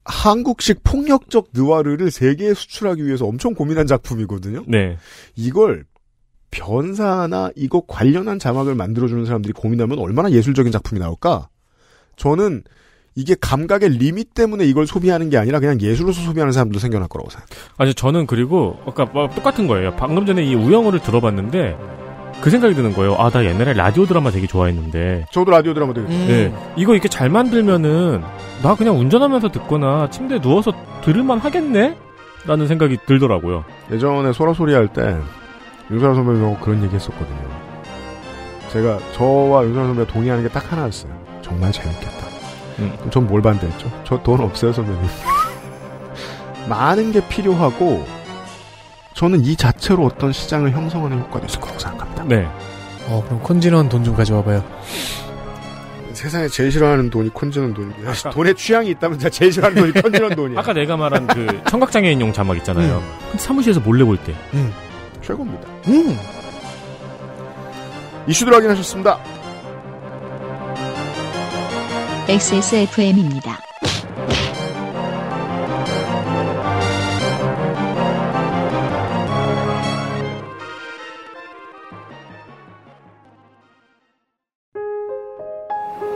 C: 한국식 폭력적 느와르를 세계에 수출하기 위해서 엄청 고민한 작품이거든요. 네. 이걸 변사나 이거 관련한 자막을 만들어주는 사람들이 고민하면 얼마나 예술적인 작품이 나올까? 저는 이게 감각의 리밋 때문에 이걸 소비하는 게 아니라 그냥 예술로서 소비하는 사람들도 생겨날 거라고 생각해요.
B: 아니, 저는 그리고, 아까 뭐 똑같은 거예요. 방금 전에 이 우영우를 들어봤는데, 그 생각이 드는 거예요. 아, 나 옛날에 라디오 드라마 되게 좋아했는데.
C: 저도 라디오 드라마 되게 예. 좋아해요. 음.
B: 네. 이거 이렇게 잘 만들면은, 나 그냥 운전하면서 듣거나 침대에 누워서 들을만 하겠네? 라는
C: 생각이 들더라고요. 예전에 소라소리 할 때, 윤사람 선배도 하고 그런 얘기 했었거든요. 제가 저와 윤사람 선배 가 동의하는 게 딱 하나였어요. 정말 재밌겠다. 음. 그럼 뭘 반대했죠? 저 돈 없어요, 선배님. 많은 게 필요하고 저는 이 자체로 어떤 시장을 형성하는 효과도 있을 거라고 생각합니다. 네. 어, 그럼 콘지넌 돈좀 가져와봐요. 세상에 제일 싫어하는 돈이 콘지넌 돈이니 아까, 돈에 취향이 있다면 제일 싫어하는 돈이 콘지넌 돈이야. 아까 내가 말한 그
B: 청각장애인용 자막 있잖아요. 음. 사무실에서 몰래 볼 때. 음. 최고입니다. 음.
C: 이슈들 확인하셨습니다.
A: XSFM입니다.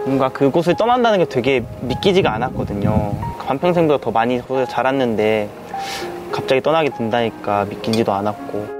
C: 뭔가 그곳을 떠난다는 게 되게 믿기지가 않았거든요. 반평생보다 더 많이 자랐는데 갑자기 떠나게 된다니까 믿기지도 않았고.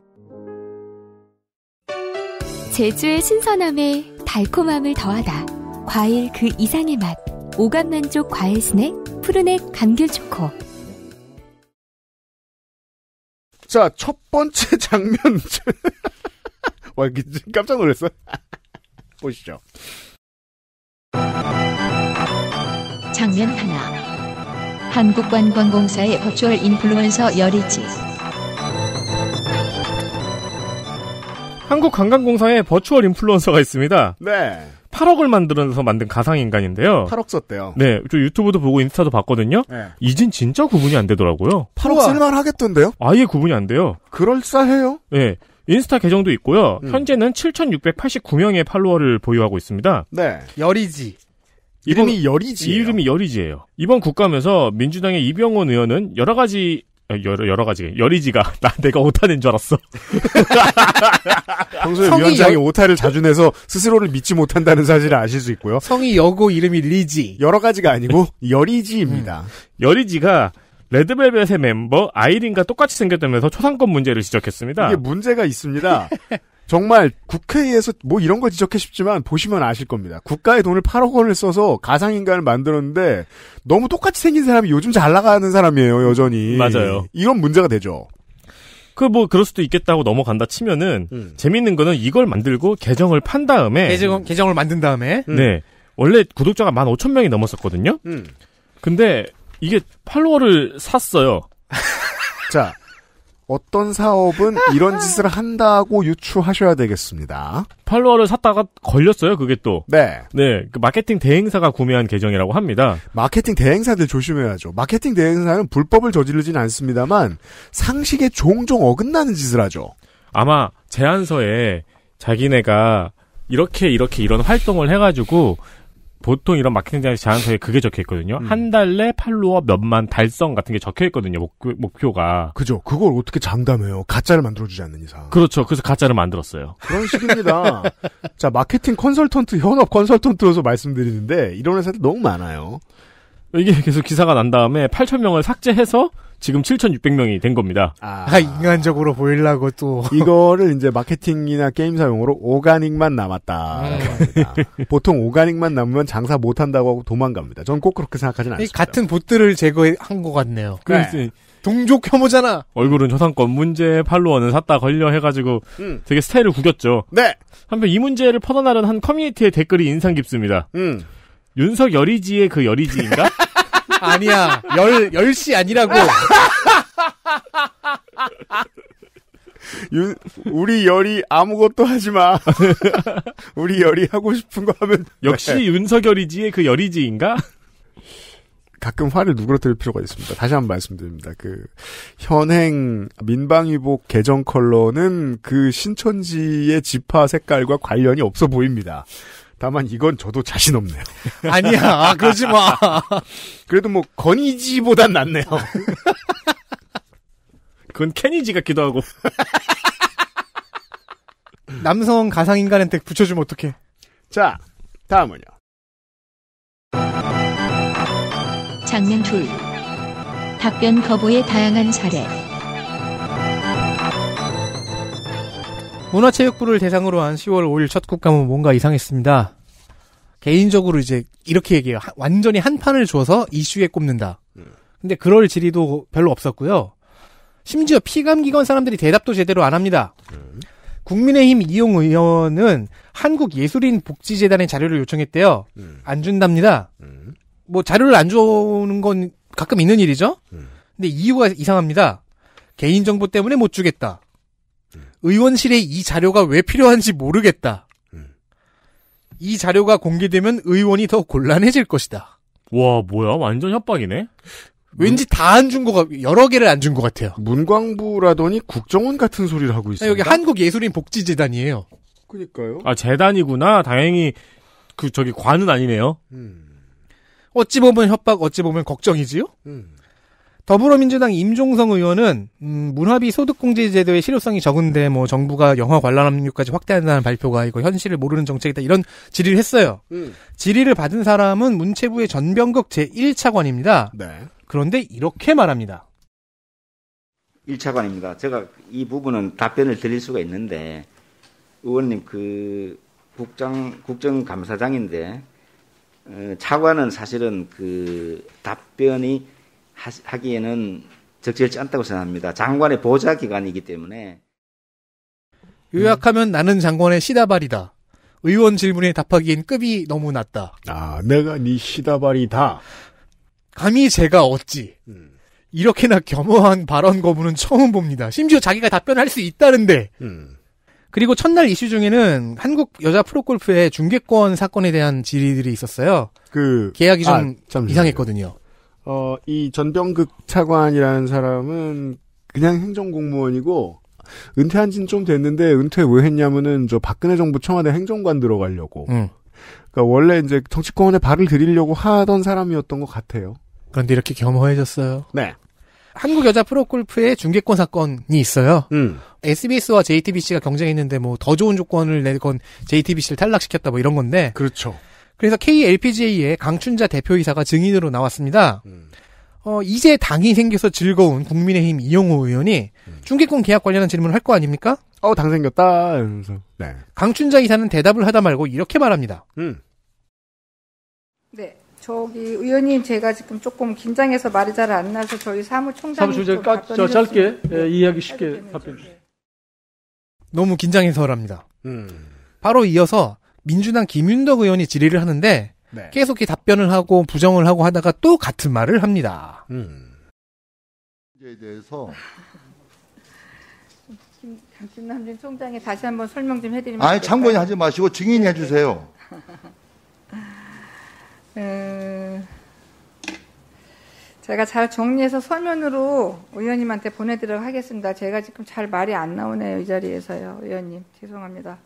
A: 제주의 신선함에 달콤함을 더하다. 과일 그 이상의 맛. 오감 만족 과일 스낵 푸르넥 감귤 초코. 자, 첫 번째 장면. 와, 깜짝 놀랐어.
C: 보시죠.
A: 장면 하나. 한국관광공사의 버추얼 인플루언서 여리지. 한국관광공사에
B: 버추얼 인플루언서가 있습니다. 네. 8억을 만들어서 만든 가상인간인데요. 8억 썼대요. 네, 저 유튜브도 보고 인스타도 봤거든요. 네. 이젠 진짜 구분이 안 되더라고요. 8억 우 쓸만하겠던데요? 아예 구분이 안 돼요. 그럴싸해요? 네. 인스타 계정도 있고요. 음. 현재는 7,689명의 팔로워를 보유하고 있습니다. 네. 여리지 이름이 여리지 이름이 여리지예요 이번 국감에서 민주당의 이병헌 의원은 여러 가지 아, 여러, 여러 가지 여리지가
C: 나 내가 오타 낸줄 알았어. 평소에 위원장이 여... 오타를 자주 내서 스스로를 믿지 못한다는 사실을 아실 수 있고요. 성이 여고 이름이 리지. 여러 가지가 아니고
B: 여리지입니다. 음. 여리지가 레드벨벳의 멤버 아이린과 똑같이 생겼다면서
C: 초상권 문제를 지적했습니다. 이게 문제가 있습니다. 정말 국회에서 뭐 이런 걸 지적해 싶지만 보시면 아실 겁니다. 국가의 돈을 8억 원을 써서 가상인간을 만들었는데 너무 똑같이 생긴 사람이 요즘 잘 나가는 사람이에요, 여전히. 맞아요. 이런 문제가 되죠.
B: 그 뭐 그럴 수도 있겠다고 넘어간다 치면은 음. 재밌는 거는 이걸 만들고 계정을 판 다음에 계정 계정을 만든 다음에 음. 네. 원래 구독자가 15,000명이 넘었었거든요. 음.
C: 근데 이게 팔로워를 샀어요. 자, 어떤 사업은 이런 짓을 한다고 유추하셔야 되겠습니다. 팔로워를 샀다가
B: 걸렸어요, 그게 또. 네. 네. 그 마케팅 대행사가 구매한 계정이라고 합니다.
C: 마케팅 대행사들 조심해야죠. 마케팅 대행사는 불법을 저지르진 않습니다만 상식에 종종 어긋나는 짓을 하죠.
B: 아마 제안서에 자기네가 이렇게 이렇게 이런 활동을 해가지고 보통 이런 마케팅 제안서에 그게 적혀 있거든요. 음. 한달 내 팔로워 몇만 달성 같은 게 적혀 있거든요. 목표, 가
C: 그죠. 그걸 어떻게 장담해요. 가짜를 만들어주지 않는 이상. 그렇죠. 그래서 가짜를 만들었어요. 그런 식입니다. 자, 마케팅 컨설턴트, 현업 컨설턴트로서 말씀드리는데, 이런 회사들 너무 많아요.
B: 이게 계속 기사가 난 다음에 8,000명을 삭제해서 지금 7,600명이 된 겁니다. 아,
C: 아 인간적으로 보이려고또 이거를 이제 마케팅이나 게임사용으로 오가닉만 남았다. 음. 보통 오가닉만 남으면 장사 못 한다고 하고 도망갑니다. 전 꼭 그렇게 생각하진 않습니다.
B: 같은 보트를 제거한 것 같네요. 그 네. 동족 혐오잖아.
C: 얼굴은 저상권
B: 문제, 팔로워는 샀다 걸려 해가지고 음. 되게 스타일을 구겼죠. 네. 한편 이 문제를 퍼나나른 한 커뮤니티의 댓글이 인상 깊습니다. 음. 윤석 여리지의 그 여리지인가?
C: 아니야. 열, 열시 아니라고. 윤, 우리 열이 아무것도 하지 마. 우리 열이 하고 싶은 거 하면. 역시 네. 윤석열이지의 그 열이지인가? 가끔 화를 누그러뜨릴 필요가 있습니다. 다시 한 번 말씀드립니다. 그 현행 민방위복 개정 컬러는 그 신천지의 지파 색깔과 관련이 없어 보입니다. 다만 이건 저도 자신 없네요. 아니야, 아, 그러지 마. 그래도 뭐 건이지보단 낫네요. 그건 케니지 같기도 하고.
D: 남성 가상인간한테 붙여주면
C: 어떡해. 자, 다음은요.
A: 장면 둘. 답변 거부의 다양한 사례.
D: 문화체육부를 대상으로 한 10월 5일 첫 국감은 뭔가 이상했습니다. 개인적으로 이제 이렇게 얘기해요. 완전히 한 판을 줘서 이슈에 꼽는다. 근데 그럴 질의도 별로 없었고요. 심지어 피감기관 사람들이 대답도 제대로 안 합니다. 국민의힘 이용 의원은 한국예술인 복지재단의 자료를 요청했대요. 안 준답니다. 뭐 자료를 안 주는 건 가끔 있는 일이죠. 근데 이유가 이상합니다. 개인정보 때문에 못 주겠다. 의원실에 이 자료가 왜 필요한지 모르겠다. 음. 이 자료가 공개되면 의원이 더 곤란해질 것이다. 와, 뭐야?
C: 완전 협박이네? 왠지 다 안 준 거, 여러 개를 안 준 것 같아요. 문광부라더니 국정원 같은 소리를 하고 있어요. 여기 한국예술인 복지재단이에요. 그니까요. 아,
B: 재단이구나. 다행히, 그, 저기, 관은 아니네요. 음. 어찌 보면 협박,
D: 어찌 보면 걱정이지요? 음. 더불어민주당 임종성 의원은 음, 문화비 소득공제제도의 실효성이 적은데 뭐 정부가 영화 관람료까지 확대한다는 발표가 이거 현실을 모르는 정책이다 이런 질의를 했어요. 음. 질의를 받은 사람은 문체부의 전병극 제1차관입니다. 네. 그런데 이렇게 말합니다.
C: 1차관입니다. 제가 이 부분은 답변을 드릴 수가 있는데 의원님 그 국장 국정감사장인데 어, 차관은 사실은 그 답변이 하기에는 적절치 않다고 생각합니다. 장관의 보좌
D: 기관이기 때문에 요약하면 음. 나는 장관의 시다발이다. 의원 질문에 답하기엔 급이 너무 낮다. 아, 내가 네 시다발이다. 감히 제가 어찌 음. 이렇게나 겸허한 발언 거부는 처음 봅니다. 심지어 자기가 답변할 수 있다는데. 음. 그리고 첫날 이슈 중에는 한국 여자 프로골프의 중계권 사건에 대한 질의들이 있었어요. 그 계약이 좀 아, 이상했거든요.
C: 어, 이 전병극 차관이라는 사람은 그냥 행정공무원이고 은퇴한 지는 좀 됐는데 은퇴 왜 했냐면은 저 박근혜 정부 청와대 행정관 들어가려고. 음. 그러니까 원래 이제 정치권에 발을 들이려고 하던 사람이었던 것 같아요.
D: 그런데 이렇게 겸허해졌어요. 네. 한국 여자 프로골프의 중계권 사건이 있어요. 음. SBS와 JTBC가 경쟁했는데 뭐 더 좋은 조건을 내건 JTBC를 탈락시켰다 뭐 이런 건데. 그렇죠. 그래서 KLPGA의 강춘자 대표이사가 증인으로 나왔습니다. 음. 어, 이제 당이 생겨서 즐거운 국민의힘 이용호 의원이 음. 중개권 계약 관련한 질문을 할 거 아닙니까? 어, 당 생겼다. 이러면서. 네. 강춘자 이사는 대답을 하다 말고 이렇게 말합니다. 음.
A: 네. 저기 의원님 제가 지금 조금 긴장해서 말이 잘 안 나서 저희 사무총장님 사무총장 까, 짧게 예,
B: 네, 이해하기 쉽게 답변
D: 너무 긴장해서랍니다. 음. 바로 이어서 민주당 김윤덕 의원이 질의를 하는데 네. 계속 이 답변을 하고 부정을 하고 하다가 또 같은 말을 합니다.
A: 음. 제에 대해서 김남진 총장이 다시 한번 설명 좀 해드리면 아니 참고인 하지
B: 마시고 증인
A: 해주세요. 음, 제가 잘 정리해서 서면으로 의원님한테 보내드리도록 하겠습니다. 제가 지금 잘 말이 안 나오네요 이 자리에서요 의원님 죄송합니다.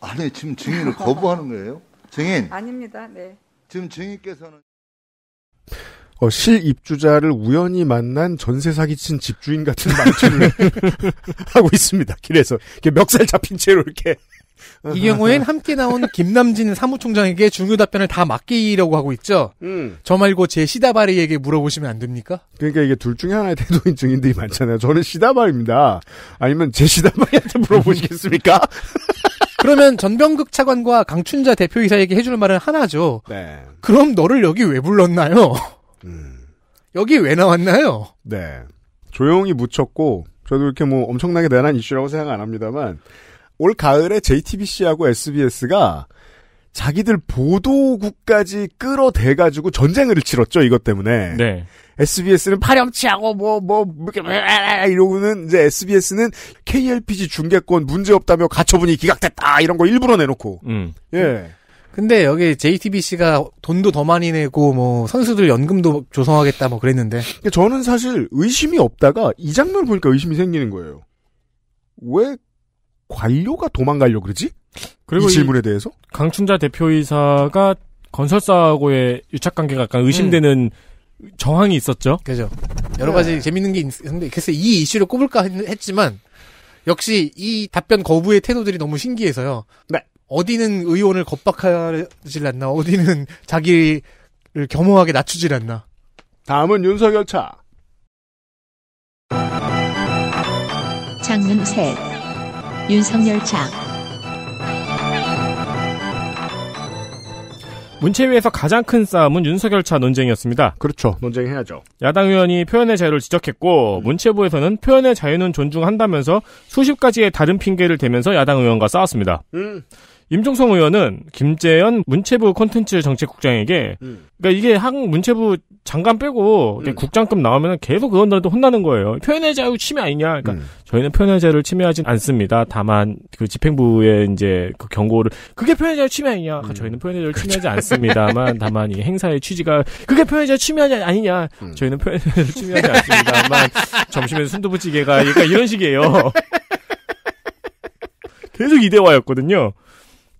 D: 아니 지금 증인을 거부하는 거예요?
A: 증인? 아닙니다. 네. 지금 증인께서는
C: 어, 실입주자를 우연히 만난 전세 사기친 집주인 같은 말투를 하고 있습니다. 길에서 이렇게 멱살 잡힌 채로 이렇게.
D: 이 경우엔 함께 나온 김남진 사무총장에게 중요 답변을 다 맡기려고 하고 있죠.
C: 음. 저 말고 제 시다바리에게 물어보시면 안 됩니까? 그러니까 이게 둘 중에 하나의 태도인 증인들이 많잖아요. 저는 시다바리입니다. 아니면 제 시다바리한테 물어보시겠습니까?
D: 그러면 전병극 차관과 강춘자 대표이사에게 해줄 말은 하나죠. 네. 그럼 너를 여기
C: 왜 불렀나요? 음. 여기 왜 나왔나요? 네. 조용히 묻혔고, 저도 이렇게 뭐 엄청나게 대단한 이슈라고 생각 안 합니다만, 올 가을에 JTBC하고 SBS가 자기들 보도국까지 끌어대가지고 전쟁을 치렀죠, 이것 때문에. 네. SBS는 파렴치하고 뭐 뭐 이렇게 이러고는 이제 SBS는 KLPG 중계권 문제 없다며 가처분이 기각됐다 이런 거 일부러 내놓고. 음. 예. 근데 여기 JTBC가 돈도 더
D: 많이 내고 뭐 선수들 연금도 조성하겠다 뭐
C: 그랬는데. 저는 사실 의심이 없다가 이 장면 을 보니까 의심이 생기는 거예요. 왜 관료가 도망가려 그러지? 그리고 이 질문에 대해서
B: 강춘자 대표이사가 건설사하고의 유착 관계가 약간 의심되는 음. 저항이 있었죠. 그죠. 여러 가지
D: 네. 재밌는 게 있는데 글쎄 이 이슈를 꼽을까 했지만 역시 이 답변 거부의 태도들이 너무 신기해서요. 네. 어디는 의원을 겁박하질 않나, 어디는 자기를
C: 겸허하게 낮추질 않나. 다음은 윤석열 차.
A: 장문 셋. 윤석열 차.
B: 문체위에서 가장 큰 싸움은 윤석열차 논쟁이었습니다. 그렇죠. 논쟁해야죠. 야당 의원이 표현의 자유를 지적했고 음. 문체부에서는 표현의 자유는 존중한다면서 수십 가지의 다른 핑계를 대면서 야당 의원과 싸웠습니다. 음. 임종성 의원은 김재현 문체부 콘텐츠 정책국장에게 음. 그러니까 이게 한 문체부 장관 빼고 음. 국장급 나오면 계속 의원들한테 그 혼나는 거예요. 표현의 자유 침해 아니냐. 그러니까 음. 저희는 표현의 자유를 침해하진 않습니다. 다만 그 집행부의 이제 그 경고를 그게 표현의 자유 침해 아니냐. 그 저희는 표현의 자유를 그렇죠. 침해하지 않습니다만 다만 이 행사의 취지가 그게 표현의 자유 침해 아니냐. 음. 저희는 표현의 자유를 침해하지 않습니다만 점심에 순두부찌개가 그러니까 이런 식이에요. 계속 이대화였거든요.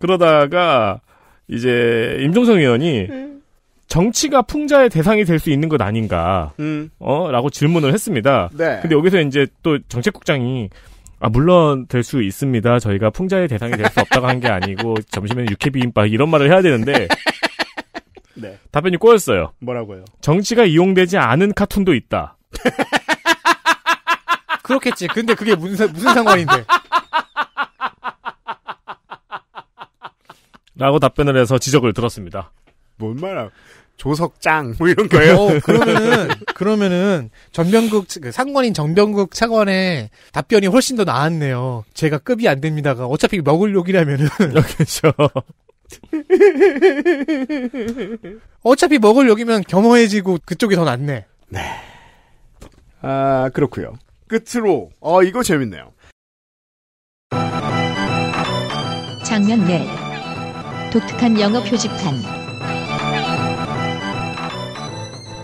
B: 그러다가 이제 임종성 의원이 음. 정치가 풍자의 대상이 될 수 있는 것 아닌가, 음. 어, 라고 질문을 했습니다. 네. 근데 여기서 이제 또 정책국장이, 아, 물론 될 수 있습니다. 저희가 풍자의 대상이 될 수 없다고 한 게 아니고, 점심에는 육회비빔밥 이런 말을 해야 되는데, 네. 답변이 꼬였어요. 뭐라고요? 정치가 이용되지 않은 카툰도 있다.
D: 그렇겠지. 근데 그게 무슨, 무슨 상관인데.
B: 라고 답변을 해서 지적을 들었습니다. 뭔말이
C: 조석장 뭐 이런 거예요. 어, 그러면은
D: 그러면은 전병국 그 상관인 전병국 차관의 답변이 훨씬 더 나았네요. 제가 급이 안 됩니다가 어차피 먹을 욕이라면은 그렇죠. 어차피 먹을
C: 욕이면 겸허해지고 그쪽이 더 낫네. 네. 아 그렇고요. 끝으로 어 이거 재밌네요.
A: 장면 내 독특한 영어 표지판.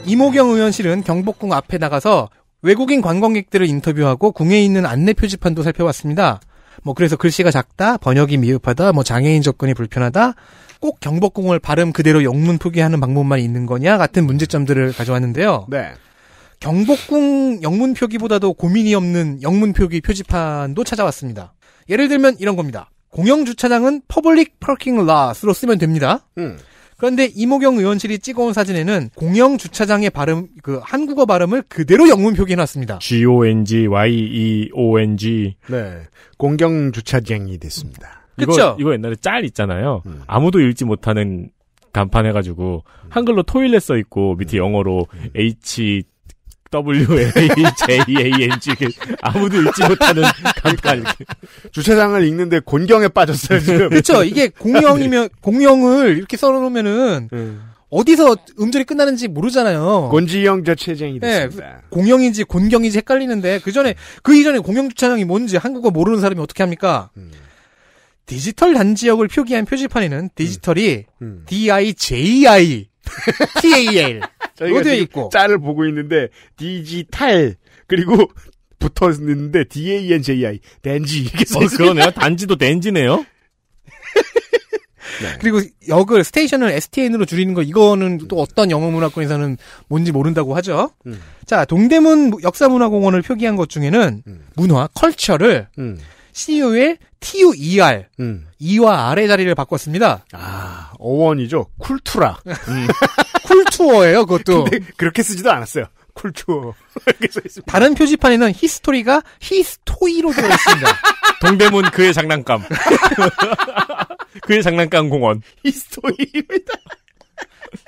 D: 이모경 의원실은 경복궁 앞에 나가서 외국인 관광객들을 인터뷰하고 궁에 있는 안내 표지판도 살펴봤습니다. 뭐 그래서 글씨가 작다, 번역이 미흡하다, 뭐 장애인 접근이 불편하다, 꼭 경복궁을 발음 그대로 영문 표기하는 방법만 있는 거냐 같은 문제점들을 가져왔는데요. 네. 경복궁 영문 표기보다도 고민이 없는 영문 표기 표지판도 찾아왔습니다. 예를 들면 이런 겁니다. 공영주차장은 퍼블릭 파킹 라스로 쓰면 됩니다. 음. 그런데 이모경 의원실이 찍어온 사진에는 공영 주차장의 발음 그 한국어 발음을 그대로 영문 표기해놨습니다.
C: G O N G Y E O N G 네 공경 주차장이 됐습니다. 그렇죠. 이거,
B: 이거 옛날에 짤 있잖아요. 음. 아무도 읽지 못하는 간판 해가지고 한글로 토일렛 써 있고 밑에 음. 영어로 음. H WAJANG
C: 아무도 읽지 못하는 간판 주차장을 읽는데 곤경에 빠졌어요 지금 그렇죠 이게 공영이면 네. 공영을 이렇게 썰어놓으면은 음. 네. 어디서 음절이
D: 끝나는지 모르잖아요 곤지영자 체쟁이 네. 됐습니다 네, 공영인지 곤경인지 헷갈리는데 그 전에 그 이전에 공영 주차장이 뭔지 한국어 모르는 사람이 어떻게 합니까 음. 디지털 단지역을 표기한 표지판에는 디지털이 음. 음. DIJI TAL 저희가 로데 있고
C: 짤을 보고 있는데 디지털 그리고 붙어있는데 D A N J I 덴지
A: 이게 어, 그러네요.
C: 단지도 덴지네요.
A: 네.
D: 그리고 역을 스테이션을 STN으로 줄이는 거 이거는 또 어떤 영어 문화권에서는 뭔지 모른다고 하죠. 음. 자 동대문 역사문화공원을 표기한 것 중에는 음. 문화 컬처를 음. c e o 의 TUER. 음. E와 R의 자리를 바꿨습니다. 아, 어원이죠. 쿨투라. 쿨투어예요, 그것도. 그렇게 쓰지도 않았어요. 쿨투어. 다른 표지판에는 히스토리가 히스토이로 되어 있습니다.
B: 동대문 그의 장난감. 그의 장난감 공원.
D: 히스토이입니다.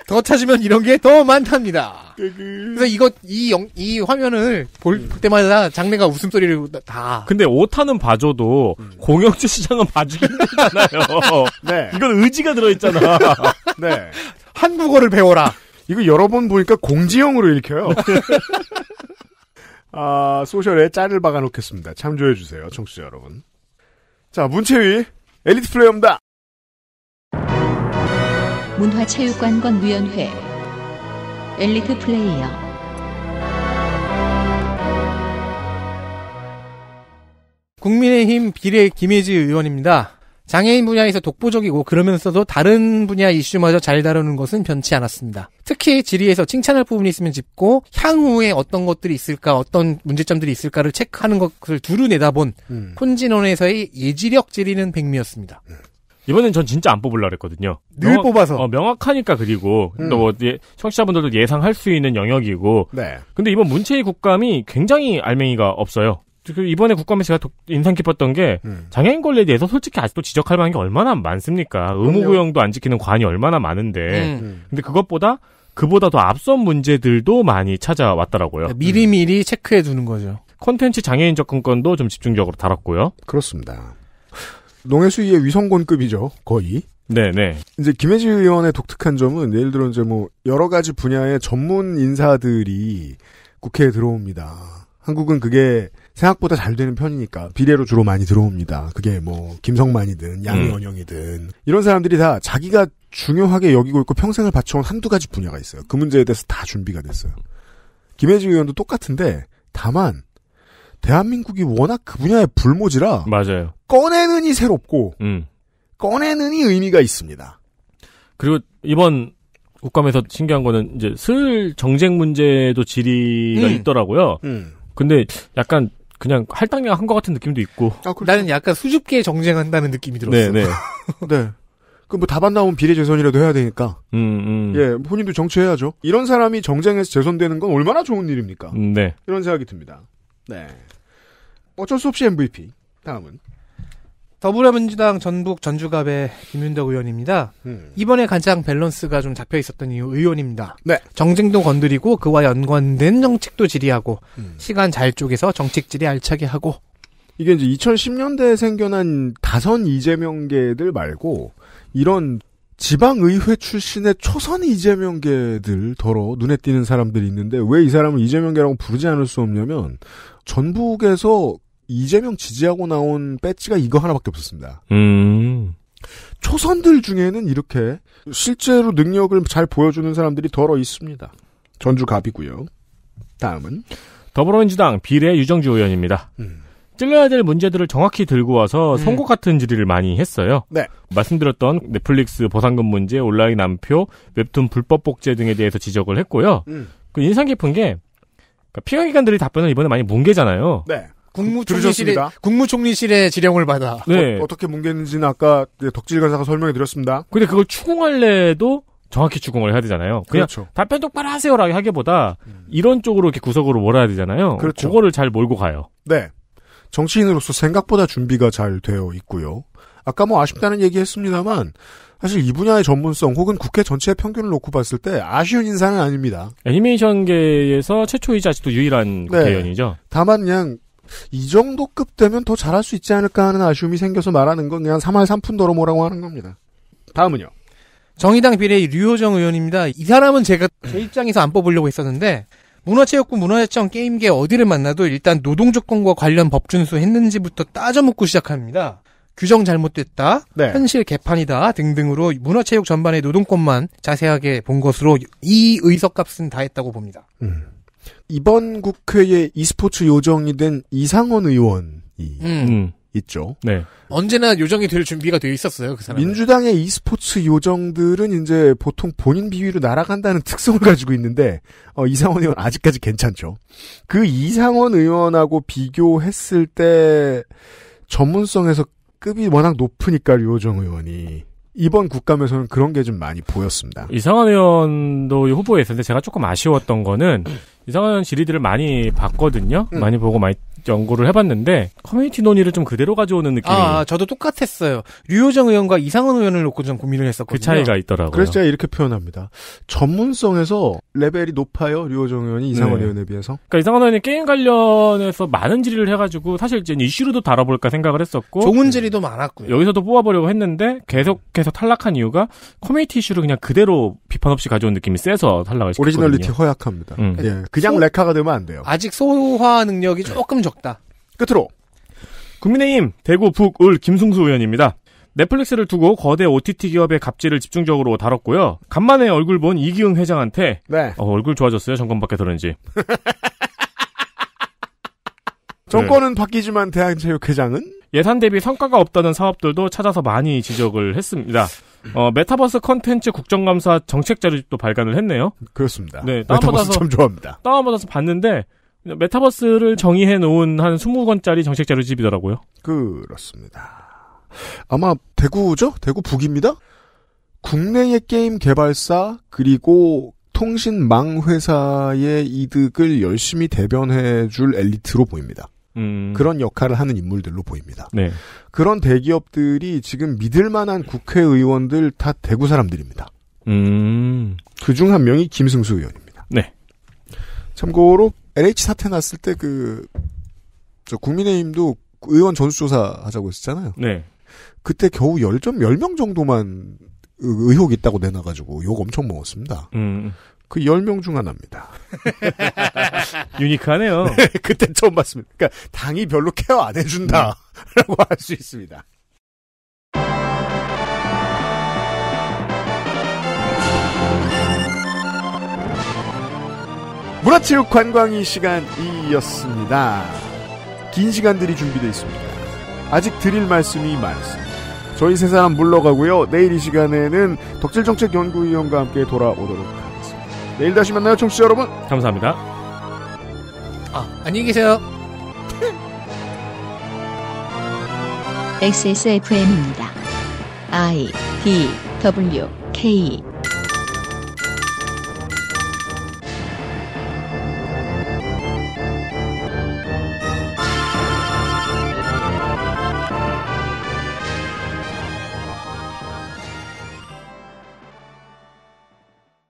B: 더 찾으면 이런
D: 게 더 많답니다. 그래서 이거 이, 영, 이 화면을 볼, 볼 음. 때마다 장래가 웃음소리를 다.
B: 근데 오타는 봐줘도 음. 공영주 시장은 봐주기 힘들잖아요.
C: 네. 이건 의지가 들어있잖아. 네. 한국어를 배워라. 이거 여러 번 보니까 공지형으로 읽혀요. 아, 소셜에 짤을 박아놓겠습니다. 참조해주세요, 청취자 여러분. 자, 문채위, 엘리트
A: 플레이어입니다. 문화체육관광위원회 엘리트 플레이어
D: 국민의힘 비례 김혜지 의원입니다. 장애인 분야에서 독보적이고 그러면서도 다른 분야 이슈마저 잘 다루는 것은 변치 않았습니다. 특히 질의에서 칭찬할 부분이 있으면 짚고 향후에 어떤 것들이 있을까 어떤 문제점들이 있을까를 체크하는 것을 두루 내다본 음. 콘진원에서의 예지력 질의는 백미였습니다. 음.
B: 이번엔 전 진짜 안 뽑으려고 했거든요. 늘 명확, 뽑아서. 어, 명확하니까 그리고 음. 또 예, 청취자분들도 예상할 수 있는 영역이고. 네. 근데 이번 문체위 국감이 굉장히 알맹이가 없어요. 그 이번에 국감에 제가 인상 깊었던 게 음. 장애인 권리에 대해서 솔직히 아직도 지적할 만한 게 얼마나 많습니까? 의무 구형도 안 지키는 관이 얼마나 많은데. 네. 음. 근데 그것보다 그보다 더 앞선 문제들도 많이 찾아왔더라고요. 네, 미리미리
C: 체크해 두는 거죠.
B: 콘텐츠 장애인 접근권도 좀 집중적으로 달았고요
C: 그렇습니다. 농해수위의 위성권급이죠 거의. 네네. 네. 이제 김혜지 의원의 독특한 점은 예를 들어 이제 뭐 여러 가지 분야의 전문 인사들이 국회에 들어옵니다. 한국은 그게 생각보다 잘 되는 편이니까 비례로 주로 많이 들어옵니다. 그게 뭐 김성만이든 양이원영이든 음. 이런 사람들이 다 자기가 중요하게 여기고 있고 평생을 바쳐온 한두 가지 분야가 있어요. 그 문제에 대해서 다 준비가 됐어요. 김혜지 의원도 똑같은데 다만 대한민국이 워낙 그 분야의 불모지라 맞아요. 꺼내는이 새롭고 음. 꺼내는이 의미가 있습니다. 그리고 이번 국감에서 신기한 거는
B: 이제 슬 정쟁 문제도 질의가 음. 있더라고요. 음. 근데 약간 그냥 할당량 한 것 같은 느낌도 있고.
C: 아, 그렇죠. 나는 약간 수줍게 정쟁한다는 느낌이 들었어. 네네. 네.
B: 네.
C: 네. 그뭐 답안 나오면 비례 재선이라도 해야 되니까. 음, 음. 예, 본인도 정치해야죠. 이런 사람이 정쟁에서 재선되는 건 얼마나 좋은 일입니까? 음, 네. 이런 생각이 듭니다. 네. 어쩔 수 없이 MVP. 다음은. 더불어민주당 전북
D: 전주갑의 김윤덕 의원입니다. 음. 이번에 가장 밸런스가 좀 잡혀 있었던 이유 의원입니다. 네. 정쟁도 건드리고 그와 연관된 정책도 질의하고 음. 시간 잘 쪼개서 정책 질의 알차게 하고
C: 이게 이제 2010년대에 생겨난 다선 이재명계들 말고 이런 지방의회 출신의 초선 이재명계들 더러 눈에 띄는 사람들이 있는데 왜 이 사람을 이재명계라고 부르지 않을 수 없냐면 전북에서 이재명 지지하고 나온 배지가 이거 하나밖에 없었습니다.
B: 음.
C: 초선들 중에는 이렇게 실제로 능력을 잘 보여주는 사람들이 덜어 있습니다. 전주 갑이고요. 다음은
B: 더불어민주당 비례 유정주 의원입니다. 음. 찔러야 될 문제들을 정확히 들고 와서 음. 송곳 같은 질의를 많이 했어요. 네. 말씀드렸던 넷플릭스 보상금 문제, 온라인 안표, 웹툰 불법 복제 등에 대해서 지적을 했고요. 음. 그 인상 깊은 게 그러니까 피감기관들이 답변을 이번에 많이 뭉개잖아요.
C: 네. 국무총리실에 국무총리실의 지령을 받아 네. 어, 떻게 뭉갰는지는 아까 덕질 간사가 설명해 드렸습니다. 근데 그걸 추궁할래도
B: 정확히 추궁을 해야 되잖아요. 그냥 그렇죠. 답변 똑바로 하세요라고 하기보다 음. 이런 쪽으로 이렇게 구석으로 몰아야 되잖아요. 그렇죠. 그거를 잘 몰고 가요.
C: 네. 정치인으로서 생각보다 준비가 잘 되어 있고요. 아까 뭐 아쉽다는 얘기 했습니다만 사실 이 분야의 전문성 혹은 국회 전체의 평균을 놓고 봤을 때 아쉬운 인사는 아닙니다.
B: 애니메이션계에서 최초이자 아직도 유일한 네. 국회의원이죠.
C: 다만 그냥 이 정도급 되면 더 잘할 수 있지 않을까 하는 아쉬움이 생겨서 말하는 건 그냥 3할 3푼 도로 뭐라고 하는
D: 겁니다. 다음은요. 정의당 비례의 류호정 의원입니다. 이 사람은 제가 제 입장에서 안 뽑으려고 했었는데 문화체육부 문화재청 게임계 어디를 만나도 일단 노동조건과 관련 법 준수 했는지부터 따져먹고 시작합니다. 규정 잘못됐다, 네. 현실 개판이다 등등으로 문화체육 전반의 노동권만 자세하게 본 것으로 이 의석값은 다 했다고 봅니다.
C: 음. 이번 국회에 e스포츠 요정이 된 이상원 의원이 음. 음. 있죠. 네.
D: 언제나 요정이 될 준비가 되어 있었어요,
C: 그 사람. 민주당의 e스포츠 요정들은 이제 보통 본인 비위로 날아간다는 특성을 가지고 있는데 어, 이상원 의원 아직까지 괜찮죠. 그 이상원 의원하고 비교했을 때 전문성에서 급이 워낙 높으니까 요정 의원이 이번 국감에서는 그런 게 좀 많이 보였습니다. 이상한 의원도 후보에
B: 있었는데 제가 조금 아쉬웠던 거는 이상한 지리들을 많이 봤거든요. 음. 많이 보고 많이 연구를 해봤는데 커뮤니티 논의를 좀 그대로 가져오는 느낌이. 아, 저도 똑같았어요. 류효정 의원과 이상은 의원을 놓고 좀 고민을 했었거든요. 그 차이가 있더라고요. 그래서 제가
C: 이렇게 표현합니다. 전문성에서 레벨이 높아요. 류효정 의원이 이상은 네. 의원에 비해서.
B: 그러니까 이상은 의원이 게임 관련해서 많은 질의를 해가지고 사실 이제 이슈로도 다뤄볼까 생각을 했었고. 좋은 질의도 많았고요. 여기서도 뽑아보려고 했는데 계속해서 탈락한 이유가 커뮤니티 이슈를 그냥 그대로 비판 없이 가져온 느낌이 세서 탈락을
D: 시켰거든요. 오리지널리티
C: 허약합니다. 음. 네. 예. 그냥 소... 레카가 되면 안 돼요.
B: 아직 소화 능력이 조금 적다. 끝으로 국민의힘 대구 북을 김승수 의원입니다. 넷플릭스를 두고 거대 OTT 기업의 갑질을 집중적으로 다뤘고요. 간만에 얼굴 본 이기흥 회장한테 네. 어, 얼굴 좋아졌어요. 정권 밖에 들은지. 정권은
C: 네. 바뀌지만 대한체육회장은
B: 예산 대비 성과가 없다는 사업들도 찾아서 많이 지적을 했습니다. 어, 메타버스 컨텐츠 국정감사 정책 자료집도 발간을 했네요. 그렇습니다. 네, 다운받아서 참 좋아합니다. 다운받아서 봤는데 메타버스를 정의해 놓은 한 20권짜리 정책 자료집이더라고요.
C: 그렇습니다. 아마 대구죠? 대구 북입니다. 국내의 게임 개발사 그리고 통신망 회사의 이득을 열심히 대변해 줄 엘리트로 보입니다. 음. 그런 역할을 하는 인물들로 보입니다. 네. 그런 대기업들이 지금 믿을 만한 국회의원들 다 대구 사람들입니다. 음. 그중 한 명이 김승수 의원입니다. 네. 참고로 LH 사태 났을 때그저 국민의힘도 의원 전수조사 하자고 했었잖아요. 네. 그때 겨우 10점 10명 정도만 의혹 있다고 내놔가지고 욕 엄청 먹었습니다. 음. 그 10명 중 하나입니다. 유니크하네요. 네, 그때 처음 봤습니다. 그러니까 당이 별로 케어 안 해준다라고 음. 할수 있습니다. 문화체육 관광이 시간이었습니다. 긴 시간들이 준비되어 있습니다. 아직 드릴 말씀이 많습니다. 저희 세 사람 물러가고요. 내일 이 시간에는 덕질정책연구위원과 함께 돌아오도록 하겠습니다. 내일
A: 다시 만나요, 청취자 여러분. 감사합니다. 아, 안녕히 계세요. XSFM입니다. I D W K